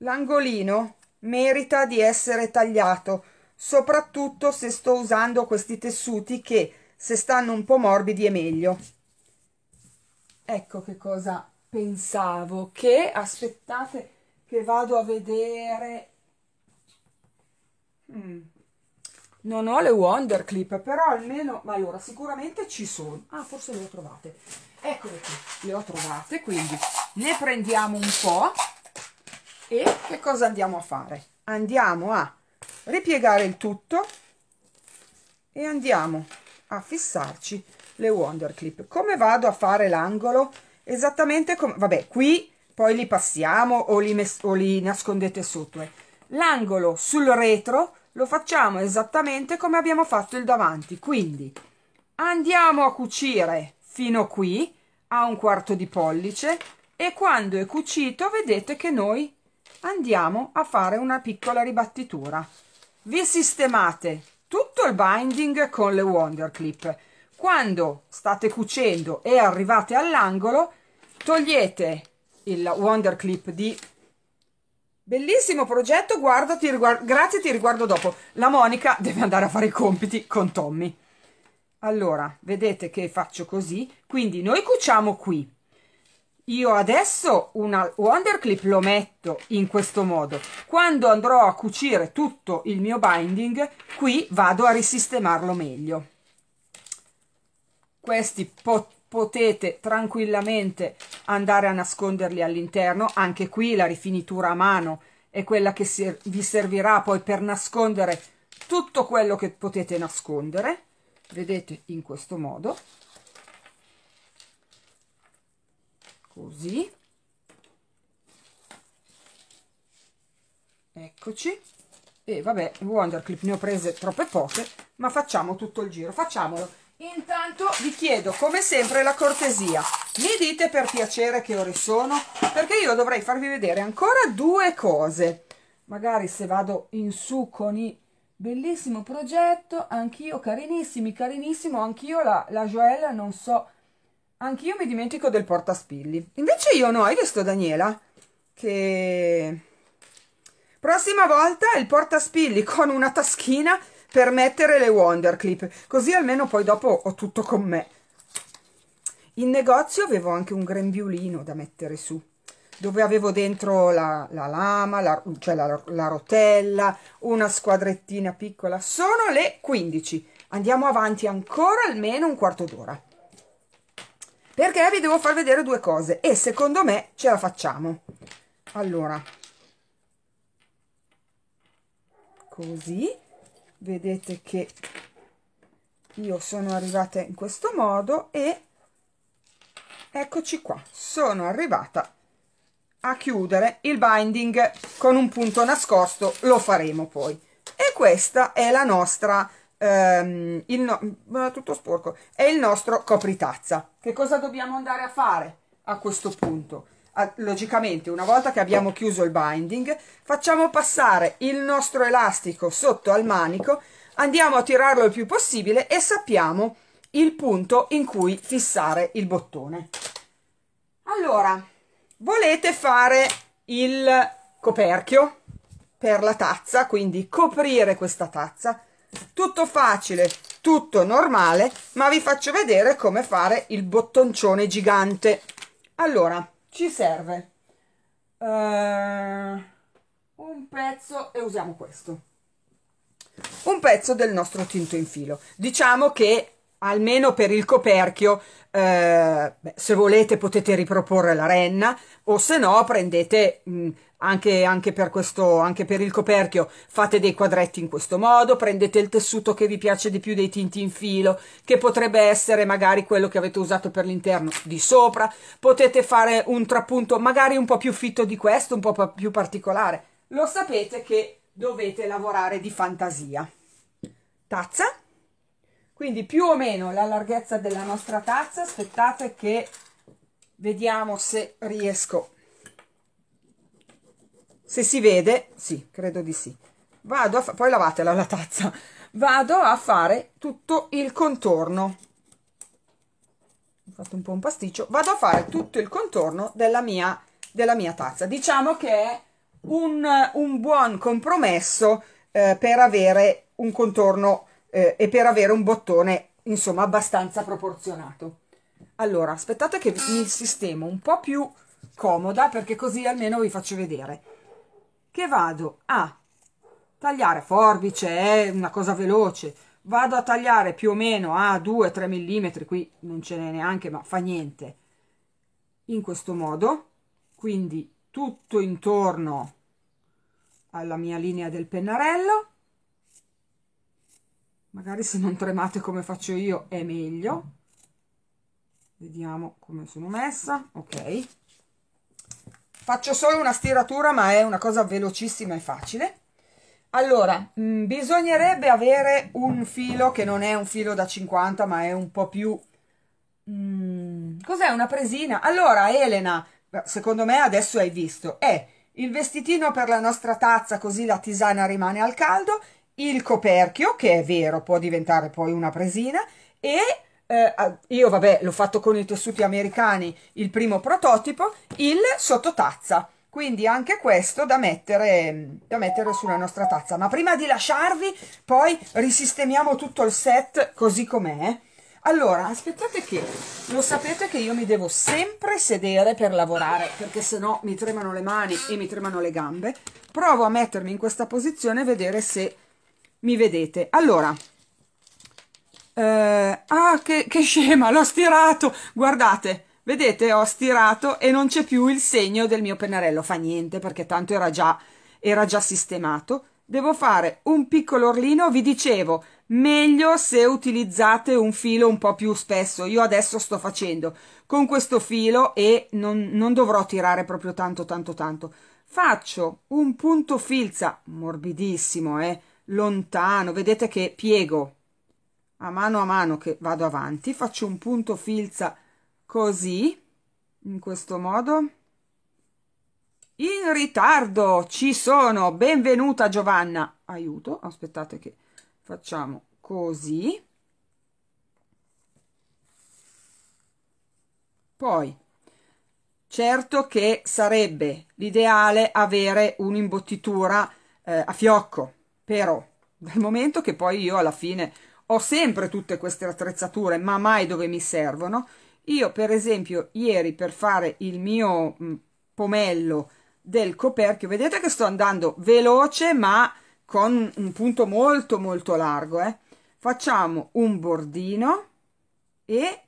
L'angolino merita di essere tagliato, soprattutto se sto usando questi tessuti che se stanno un po' morbidi è meglio. Ecco che cosa pensavo, che aspettate che vado a vedere... Mm. Non ho le Wonder Clip, però almeno... Ma allora, sicuramente ci sono. Ah, forse le ho trovate. Eccole qui, le ho trovate, quindi ne prendiamo un po' e che cosa andiamo a fare? Andiamo a ripiegare il tutto e andiamo a fissarci le wonder clip come vado a fare l'angolo esattamente come vabbè qui poi li passiamo o li, o li nascondete sotto eh. l'angolo sul retro lo facciamo esattamente come abbiamo fatto il davanti quindi andiamo a cucire fino qui a un quarto di pollice e quando è cucito vedete che noi andiamo a fare una piccola ribattitura. Vi sistemate tutto il binding con le Wonder Clip. Quando state cucendo e arrivate all'angolo, togliete il Wonder Clip di Bellissimo progetto, guarda, ti grazie, ti riguardo dopo. La Monica deve andare a fare i compiti con Tommy. Allora, vedete che faccio così, quindi noi cuciamo qui, io adesso una wonder clip lo metto in questo modo quando andrò a cucire tutto il mio binding qui vado a risistemarlo meglio questi pot potete tranquillamente andare a nasconderli all'interno anche qui la rifinitura a mano è quella che vi servirà poi per nascondere tutto quello che potete nascondere vedete in questo modo così eccoci e vabbè wonder clip ne ho prese troppe poche ma facciamo tutto il giro facciamolo intanto vi chiedo come sempre la cortesia mi dite per piacere che ore sono perché io dovrei farvi vedere ancora due cose magari se vado in su con i bellissimo progetto anch'io carinissimi carinissimo anch'io la, la Joella non so Anch'io mi dimentico del portaspilli. Invece io no, hai visto Daniela? Che... Prossima volta il portaspilli con una taschina per mettere le Wonder Clip. Così almeno poi dopo ho tutto con me. In negozio avevo anche un grembiulino da mettere su, dove avevo dentro la, la lama, la, cioè la, la rotella, una squadrettina piccola. Sono le 15. Andiamo avanti ancora almeno un quarto d'ora perché vi devo far vedere due cose e secondo me ce la facciamo allora così vedete che io sono arrivata in questo modo e eccoci qua sono arrivata a chiudere il binding con un punto nascosto lo faremo poi e questa è la nostra ehm, il no tutto sporco, è il nostro copritazza. Che cosa dobbiamo andare a fare a questo punto? A, logicamente, una volta che abbiamo chiuso il binding, facciamo passare il nostro elastico sotto al manico, andiamo a tirarlo il più possibile e sappiamo il punto in cui fissare il bottone. Allora, volete fare il coperchio per la tazza, quindi coprire questa tazza, tutto facile tutto normale ma vi faccio vedere come fare il bottoncione gigante allora ci serve uh, un pezzo e usiamo questo un pezzo del nostro tinto in filo diciamo che almeno per il coperchio eh, beh, se volete potete riproporre la renna o se no prendete mh, mm, anche, anche, per questo, anche per il coperchio, fate dei quadretti in questo modo, prendete il tessuto che vi piace di più dei tinti in filo, che potrebbe essere magari quello che avete usato per l'interno di sopra, potete fare un trappunto magari un po' più fitto di questo, un po' più particolare. Lo sapete che dovete lavorare di fantasia. Tazza. Quindi più o meno la larghezza della nostra tazza, aspettate che vediamo se riesco a se si vede sì credo di sì vado a poi lavatela la tazza vado a fare tutto il contorno ho fatto un po' un pasticcio vado a fare tutto il contorno della mia, della mia tazza diciamo che è un, un buon compromesso eh, per avere un contorno eh, e per avere un bottone insomma abbastanza proporzionato allora aspettate che mi sistemo un po' più comoda perché così almeno vi faccio vedere che vado a tagliare forbice è eh, una cosa veloce vado a tagliare più o meno a 2-3 mm qui non ce n'è neanche ma fa niente in questo modo quindi tutto intorno alla mia linea del pennarello magari se non tremate come faccio io è meglio vediamo come sono messa ok faccio solo una stiratura ma è una cosa velocissima e facile allora mh, mm, bisognerebbe avere un filo che non è un filo da 50 ma è un po' più mm, cos'è una presina allora Elena secondo me adesso hai visto è il vestitino per la nostra tazza così la tisana rimane al caldo il coperchio che è vero può diventare poi una presina e eh, ah, io vabbè l'ho fatto con i tessuti americani il primo prototipo, il sottotazza. Quindi anche questo da mettere, da mettere sulla nostra tazza. Ma prima di lasciarvi, poi risistemiamo tutto il set così com'è. Allora, aspettate che lo sapete che io mi devo sempre sedere per lavorare, perché se no mi tremano le mani e mi tremano le gambe. Provo a mettermi in questa posizione e vedere se mi vedete. Allora, eh, ah, che, che scema, l'ho stirato! Guardate, vedete, ho stirato e non c'è più il segno del mio pennarello. Fa niente, perché tanto era già, era già sistemato. Devo fare un piccolo orlino, vi dicevo, meglio se utilizzate un filo un po' più spesso. Io adesso sto facendo con questo filo e non, non dovrò tirare proprio tanto, tanto, tanto. Faccio un punto filza morbidissimo, eh, lontano, vedete che piego a mano a mano che vado avanti faccio un punto filza così in questo modo in ritardo ci sono benvenuta Giovanna aiuto aspettate che facciamo così poi certo che sarebbe l'ideale avere un'imbottitura eh, a fiocco però dal momento che poi io alla fine ho sempre tutte queste attrezzature, ma mai dove mi servono. Io, per esempio, ieri per fare il mio pomello del coperchio, vedete che sto andando veloce, ma con un punto molto molto largo, eh? Facciamo un bordino e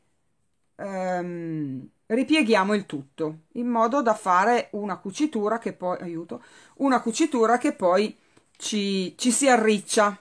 ehm, ripieghiamo il tutto in modo da fare una cucitura che poi aiuto una cucitura che poi ci, ci si arriccia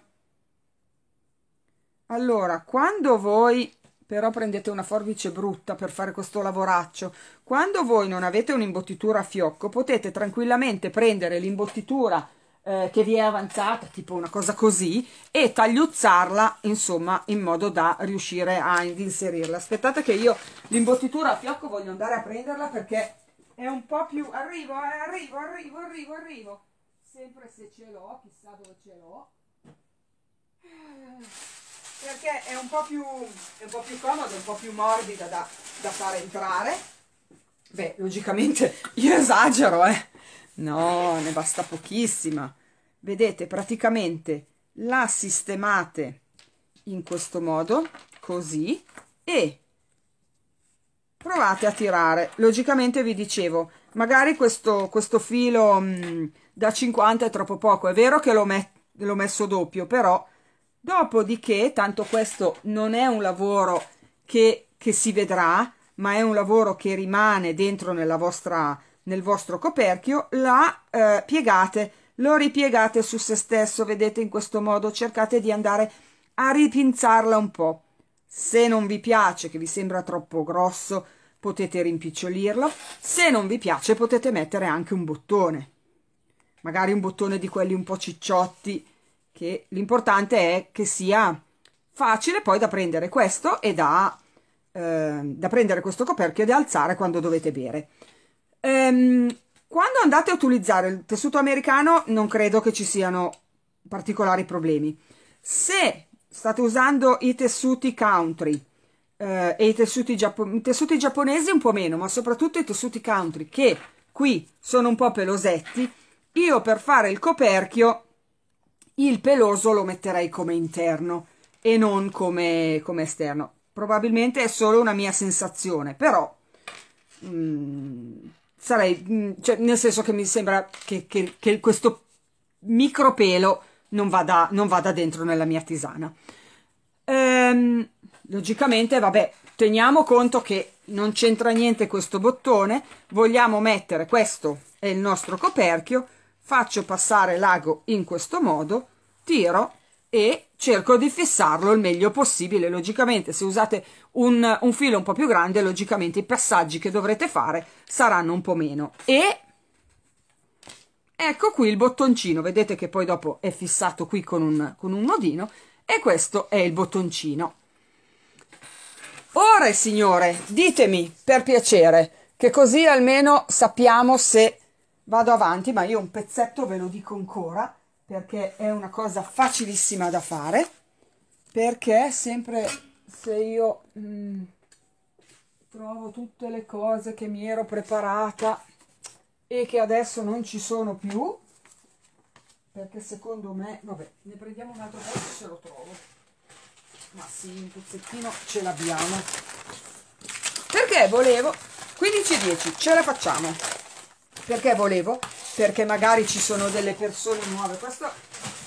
allora, quando voi però prendete una forbice brutta per fare questo lavoraccio, quando voi non avete un'imbottitura a fiocco potete tranquillamente prendere l'imbottitura eh, che vi è avanzata, tipo una cosa così, e tagliuzzarla insomma in modo da riuscire ad inserirla. Aspettate che io l'imbottitura a fiocco voglio andare a prenderla perché è un po' più... Arrivo, eh, arrivo, arrivo, arrivo, arrivo. Sempre se ce l'ho, chissà dove ce l'ho perché è un po' più, un po più comoda, un po' più morbida da, da far entrare. Beh, logicamente (laughs) io esagero, eh. No, ne basta pochissima. Vedete, praticamente la sistemate in questo modo, così, e provate a tirare. Logicamente vi dicevo, magari questo, questo filo mh, mm, da 50 è troppo poco. È vero che l'ho, met l'ho messo doppio, però Dopodiché, tanto questo non è un lavoro che, che si vedrà, ma è un lavoro che rimane dentro nella vostra, nel vostro coperchio, la eh, piegate, lo ripiegate su se stesso, vedete in questo modo, cercate di andare a ripinzarla un po'. Se non vi piace, che vi sembra troppo grosso, potete rimpicciolirlo. Se non vi piace potete mettere anche un bottone, magari un bottone di quelli un po' cicciotti, che l'importante è che sia facile poi da prendere questo e da, eh, da prendere questo coperchio e da alzare quando dovete bere. Ehm, quando andate a utilizzare il tessuto americano non credo che ci siano particolari problemi. Se state usando i tessuti country eh, e i tessuti, i tessuti, giapponesi un po' meno, ma soprattutto i tessuti country che qui sono un po' pelosetti, io per fare il coperchio il peloso lo metterei come interno e non come, come esterno. Probabilmente è solo una mia sensazione, però mh, mm, sarei, mh, mm, cioè, nel senso che mi sembra che, che, che questo micropelo non vada, non vada dentro nella mia tisana. Ehm, logicamente, vabbè, teniamo conto che non c'entra niente questo bottone, vogliamo mettere questo è il nostro coperchio, faccio passare l'ago in questo modo tiro e cerco di fissarlo il meglio possibile logicamente se usate un, un, filo un po' più grande logicamente i passaggi che dovrete fare saranno un po' meno e ecco qui il bottoncino vedete che poi dopo è fissato qui con un, con un nodino e questo è il bottoncino ora signore ditemi per piacere che così almeno sappiamo se vado avanti ma io un pezzetto ve lo dico ancora perché è una cosa facilissima da fare perché sempre se io mh, mm, trovo tutte le cose che mi ero preparata e che adesso non ci sono più perché secondo me vabbè ne prendiamo un altro pezzo se lo trovo ma sì un pezzettino ce l'abbiamo perché volevo 15 10 ce la facciamo perché volevo? Perché magari ci sono delle persone nuove. Questo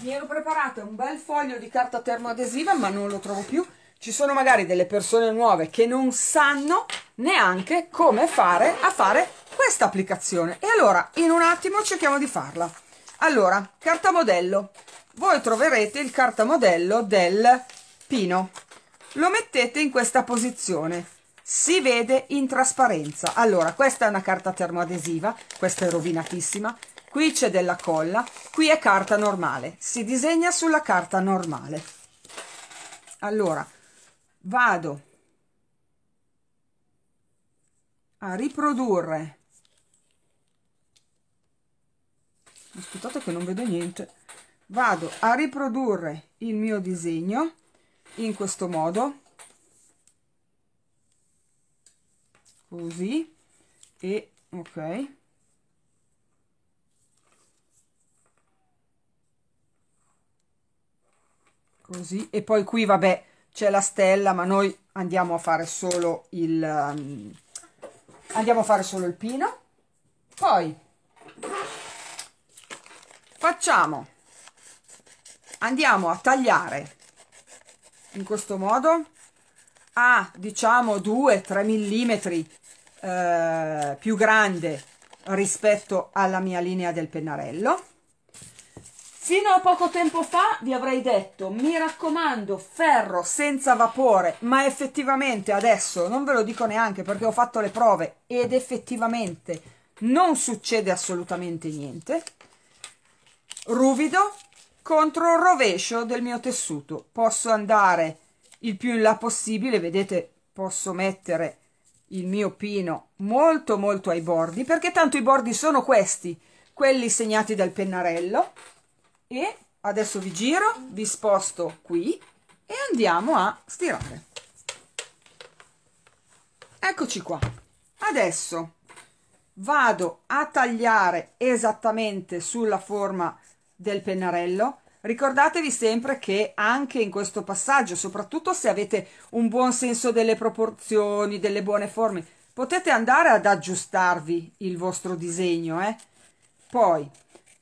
mi ero preparato un bel foglio di carta termoadesiva, ma non lo trovo più. Ci sono magari delle persone nuove che non sanno neanche come fare a fare questa applicazione. E allora, in un attimo cerchiamo di farla. Allora, carta modello. Voi troverete il carta modello del pino. Lo mettete in questa posizione si vede in trasparenza allora questa è una carta termoadesiva questa è rovinatissima qui c'è della colla qui è carta normale si disegna sulla carta normale allora vado a riprodurre aspettate che non vedo niente vado a riprodurre il mio disegno in questo modo così e ok così e poi qui vabbè c'è la stella ma noi andiamo a fare solo il um, andiamo a fare solo il pino poi facciamo andiamo a tagliare in questo modo a diciamo 2 3 mm eh, più grande rispetto alla mia linea del pennarello. Fino a poco tempo fa vi avrei detto, mi raccomando, ferro senza vapore, ma effettivamente adesso non ve lo dico neanche perché ho fatto le prove ed effettivamente non succede assolutamente niente. Ruvido contro il rovescio del mio tessuto. Posso andare il più in là possibile, vedete, posso mettere il mio pino molto molto ai bordi perché tanto i bordi sono questi quelli segnati dal pennarello e adesso vi giro vi sposto qui e andiamo a stirare eccoci qua adesso vado a tagliare esattamente sulla forma del pennarello Ricordatevi sempre che anche in questo passaggio, soprattutto se avete un buon senso delle proporzioni, delle buone forme, potete andare ad aggiustarvi il vostro disegno. Eh? Poi,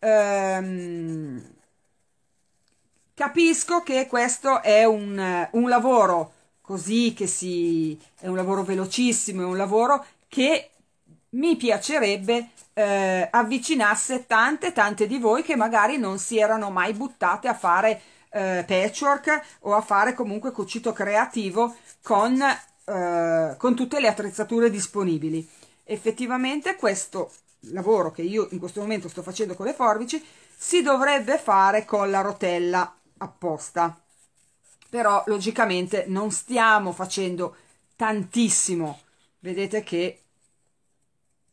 ehm, capisco che questo è un, un lavoro così, che si, è un lavoro velocissimo, è un lavoro che mi piacerebbe eh, avvicinasse tante tante di voi che magari non si erano mai buttate a fare eh, patchwork o a fare comunque cucito creativo con, eh, con tutte le attrezzature disponibili effettivamente questo lavoro che io in questo momento sto facendo con le forbici si dovrebbe fare con la rotella apposta però logicamente non stiamo facendo tantissimo vedete che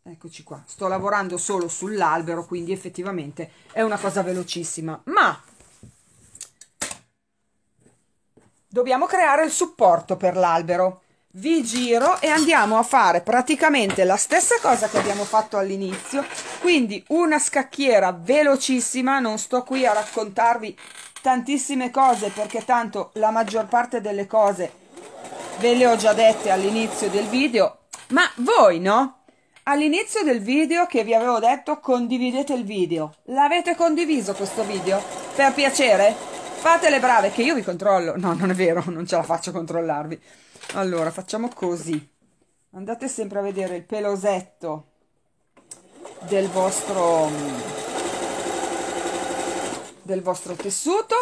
Eccoci qua, sto lavorando solo sull'albero, quindi effettivamente è una cosa velocissima, ma dobbiamo creare il supporto per l'albero. Vi giro e andiamo a fare praticamente la stessa cosa che abbiamo fatto all'inizio, quindi una scacchiera velocissima, non sto qui a raccontarvi tantissime cose perché tanto la maggior parte delle cose ve le ho già dette all'inizio del video, ma voi no? All'inizio del video che vi avevo detto condividete il video. L'avete condiviso questo video? Per piacere? Fate le brave che io vi controllo. No, non è vero, non ce la faccio controllarvi. Allora, facciamo così. Andate sempre a vedere il pelosetto del vostro del vostro tessuto.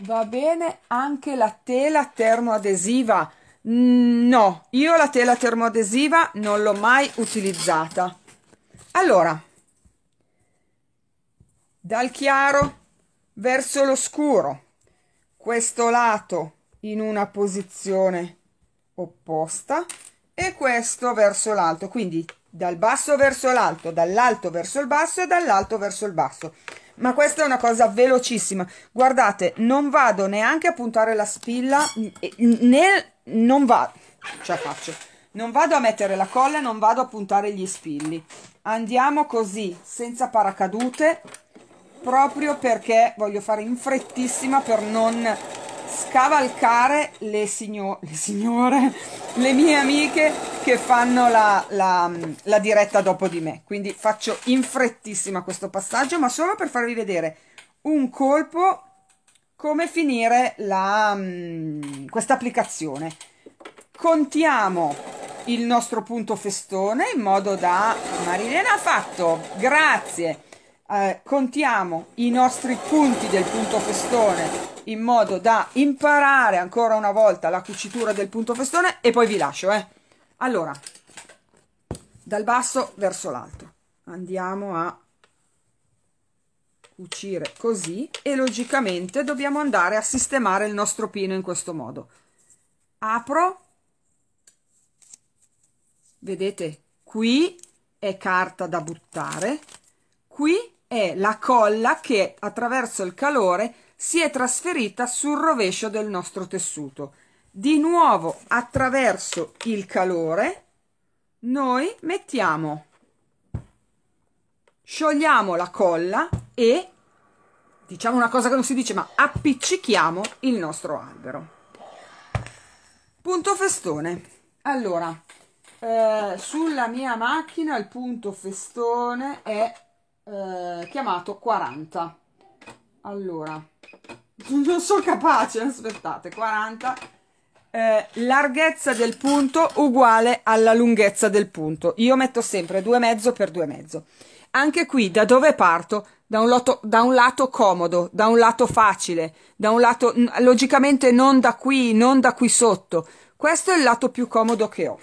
Va bene anche la tela termoadesiva Mm, no, io la tela termoadesiva non l'ho mai utilizzata. Allora, dal chiaro verso lo scuro, questo lato in una posizione opposta e questo verso l'alto, quindi dal basso verso l'alto, dall'alto verso il basso e dall'alto verso il basso. Ma questa è una cosa velocissima. Guardate, non vado neanche a puntare la spilla mm, mm, né non va, ce la faccio, non vado a mettere la colla, non vado a puntare gli spilli. Andiamo così, senza paracadute, proprio perché voglio fare in frettissima per non scavalcare le, signo le signore, le mie amiche che fanno la, la, la diretta dopo di me. Quindi faccio in frettissima questo passaggio, ma solo per farvi vedere un colpo come finire mm, questa applicazione. Contiamo il nostro punto festone in modo da Marilena ha fatto, grazie. Eh, contiamo i nostri punti del punto festone in modo da imparare ancora una volta la cucitura del punto festone e poi vi lascio, eh. Allora, dal basso verso l'alto. Andiamo a cucire così e logicamente dobbiamo andare a sistemare il nostro pino in questo modo apro vedete qui è carta da buttare qui è la colla che attraverso il calore si è trasferita sul rovescio del nostro tessuto di nuovo attraverso il calore noi mettiamo sciogliamo la colla e diciamo una cosa che non si dice ma appiccichiamo il nostro albero punto festone allora eh, sulla mia macchina il punto festone è eh, chiamato 40 allora (laughs) non sono capace aspettate 40 eh, larghezza del punto uguale alla lunghezza del punto io metto sempre due mezzo per due mezzo anche qui da dove parto? Da un, lato, da un, lato comodo, da un lato facile, da un lato logicamente non da qui, non da qui sotto. Questo è il lato più comodo che ho.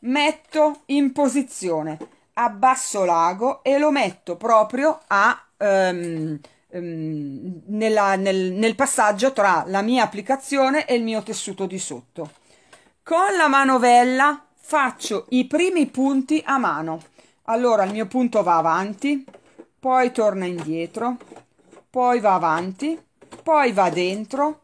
Metto in posizione, abbasso l'ago e lo metto proprio a, um, um, nella, nel, nel passaggio tra la mia applicazione e il mio tessuto di sotto. Con la manovella faccio i primi punti a mano allora il mio punto va avanti poi torna indietro poi va avanti poi va dentro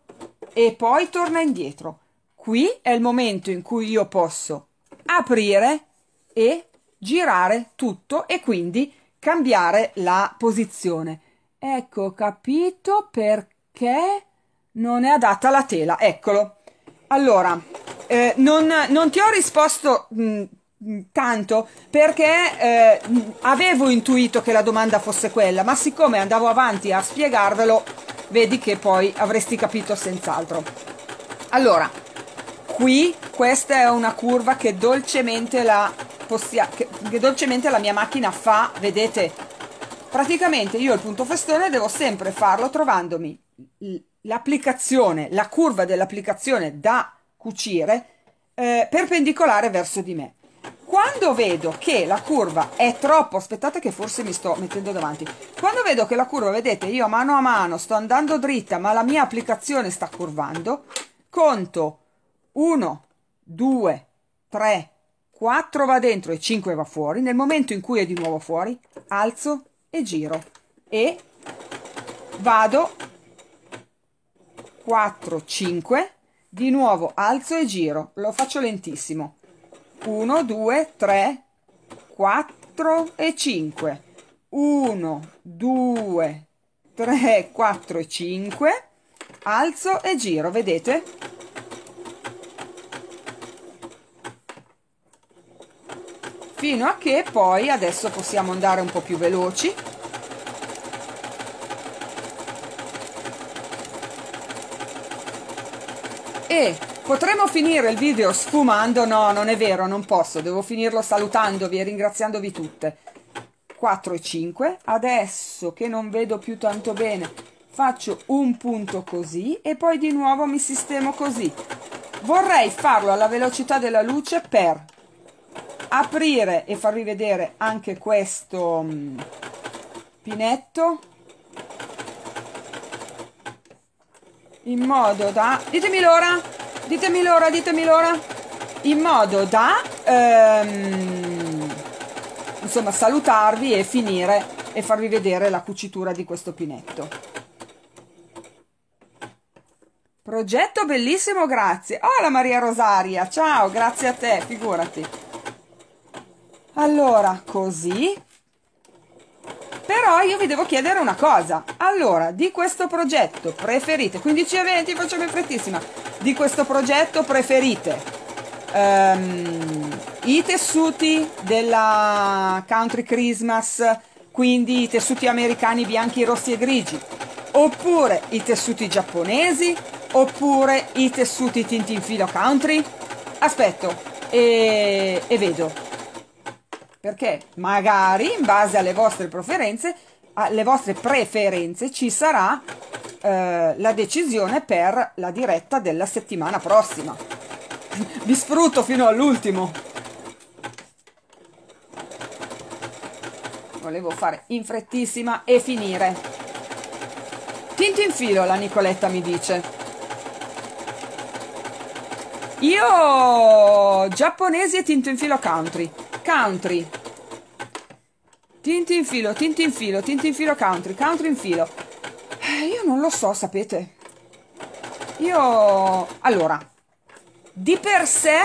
e poi torna indietro qui è il momento in cui io posso aprire e girare tutto e quindi cambiare la posizione ecco capito perché non è adatta la tela eccolo allora eh, non, non ti ho risposto mh, Mm, tanto perché eh, mm, avevo intuito che la domanda fosse quella, ma siccome andavo avanti a spiegarvelo, vedi che poi avresti capito senz'altro. Allora, qui questa è una curva che dolcemente la, che, che dolcemente la mia macchina fa, vedete, praticamente io il punto festone devo sempre farlo trovandomi l'applicazione, la curva dell'applicazione da cucire eh, perpendicolare verso di me quando vedo che la curva è troppo aspettate che forse mi sto mettendo davanti quando vedo che la curva vedete io mano a mano sto andando dritta ma la mia applicazione sta curvando conto 1 2 3 4 va dentro e 5 va fuori nel momento in cui è di nuovo fuori alzo e giro e vado 4 5 di nuovo alzo e giro lo faccio lentissimo 1, 2, 3, 4 e 5. 1, 2, 3, 4 e 5. Alzo e giro, vedete? Fino a che poi adesso possiamo andare un po' più veloci. E Potremmo finire il video sfumando? No, non è vero, non posso. Devo finirlo salutandovi e ringraziandovi tutte. 4 e 5. Adesso che non vedo più tanto bene, faccio un punto così e poi di nuovo mi sistemo così. Vorrei farlo alla velocità della luce per aprire e farvi vedere anche questo mm, pinetto in modo da... ditemi l'ora! Ditemi l'ora, ditemi l'ora. In modo da, ehm, insomma, salutarvi e finire e farvi vedere la cucitura di questo pinetto. Progetto bellissimo, grazie. Oh, la Maria Rosaria, ciao, grazie a te, figurati. Allora, così, però io vi devo chiedere una cosa. Allora, di questo progetto preferite, 15 e 20, facciamo in frettissima, di questo progetto preferite um, i tessuti della Country Christmas, quindi i tessuti americani bianchi, rossi e grigi, oppure i tessuti giapponesi, oppure i tessuti tinti in filo country? Aspetto e, e vedo perché magari in base alle vostre preferenze, alle vostre preferenze ci sarà eh, la decisione per la diretta della settimana prossima. (laughs) Vi sfrutto fino all'ultimo. Volevo fare in frettissima e finire. Tinto in filo, la Nicoletta mi dice. Io giapponesi e tinto in filo country country tinti in filo tinti in filo tinti in filo country country in filo eh, io non lo so sapete io allora di per sé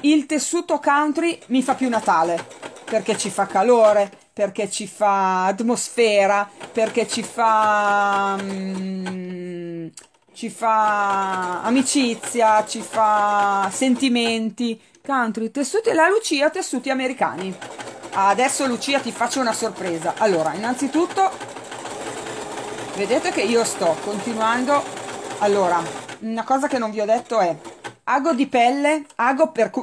il tessuto country mi fa più natale perché ci fa calore perché ci fa atmosfera perché ci fa mm, ci fa amicizia ci fa sentimenti country, tessuti, la Lucia, tessuti americani. Adesso Lucia ti faccio una sorpresa. Allora, innanzitutto, vedete che io sto continuando. Allora, una cosa che non vi ho detto è, ago di pelle, ago per, (laughs)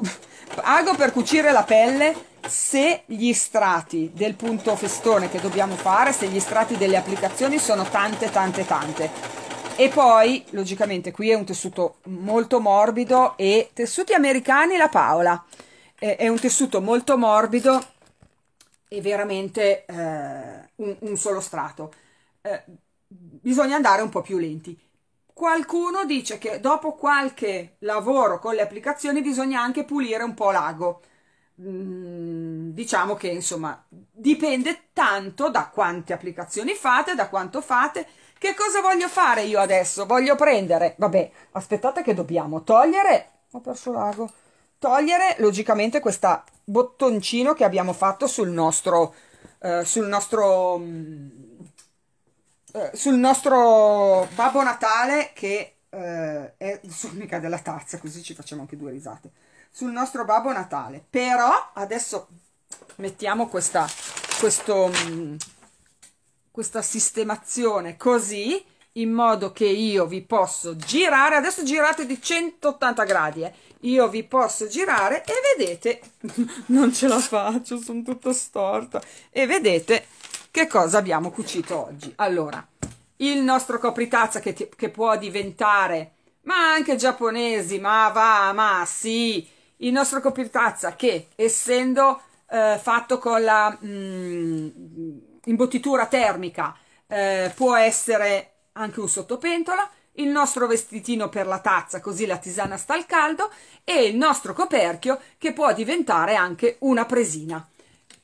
ago per cucire la pelle, se gli strati del punto festone che dobbiamo fare, se gli strati delle applicazioni sono tante tante tante e poi logicamente qui è un tessuto molto morbido e tessuti americani la Paola è, è un tessuto molto morbido e veramente eh, un, un, solo strato eh, bisogna andare un po' più lenti qualcuno dice che dopo qualche lavoro con le applicazioni bisogna anche pulire un po' l'ago mm, diciamo che insomma dipende tanto da quante applicazioni fate da quanto fate che cosa voglio fare io adesso? Voglio prendere... Vabbè, aspettate che dobbiamo togliere... Ho perso l'ago. Togliere, logicamente, questo bottoncino che abbiamo fatto sul nostro... Eh, sul nostro... Mm, eh, sul nostro Babbo Natale che eh, è il mica della tazza, così ci facciamo anche due risate. Sul nostro Babbo Natale. Però adesso mettiamo questa, questo, mm, questa sistemazione così in modo che io vi posso girare adesso girate di 180 gradi eh. io vi posso girare e vedete (laughs) non ce la faccio sono tutta storta e vedete che cosa abbiamo cucito oggi allora il nostro copritazza che, ti, che può diventare ma anche giapponesi ma va ma sì il nostro copritazza che essendo eh, fatto con la mh, mm, imbottitura termica eh, può essere anche un sottopentola, il nostro vestitino per la tazza, così la tisana sta al caldo, e il nostro coperchio che può diventare anche una presina.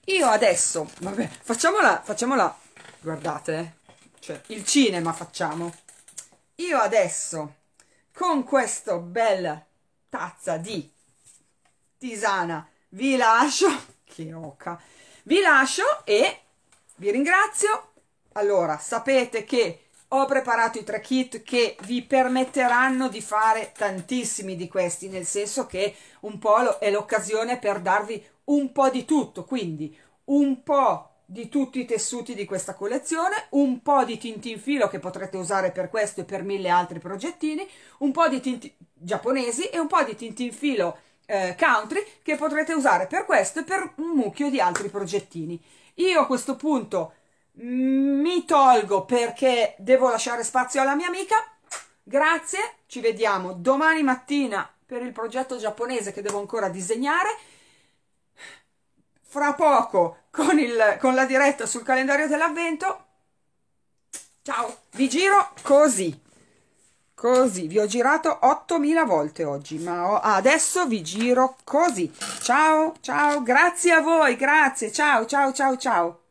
Io adesso, vabbè, facciamola, facciamola, guardate, eh. cioè il cinema facciamo. Io adesso, con questo bel tazza di tisana, vi lascio, (laughs) che oca, vi lascio e vi ringrazio. Allora, sapete che ho preparato i tre kit che vi permetteranno di fare tantissimi di questi, nel senso che un polo è l'occasione per darvi un po' di tutto, quindi un po' di tutti i tessuti di questa collezione, un po' di tintin filo che potrete usare per questo e per mille altri progettini, un po' di tintin giapponesi e un po' di tintin filo eh, country che potrete usare per questo e per un mucchio di altri progettini. Io a questo punto mi tolgo perché devo lasciare spazio alla mia amica. Grazie, ci vediamo domani mattina per il progetto giapponese che devo ancora disegnare. Fra poco con, il, con la diretta sul calendario dell'avvento. Ciao, vi giro così così vi ho girato 8000 volte oggi ma ho, ah, adesso vi giro così ciao ciao grazie a voi grazie ciao ciao ciao ciao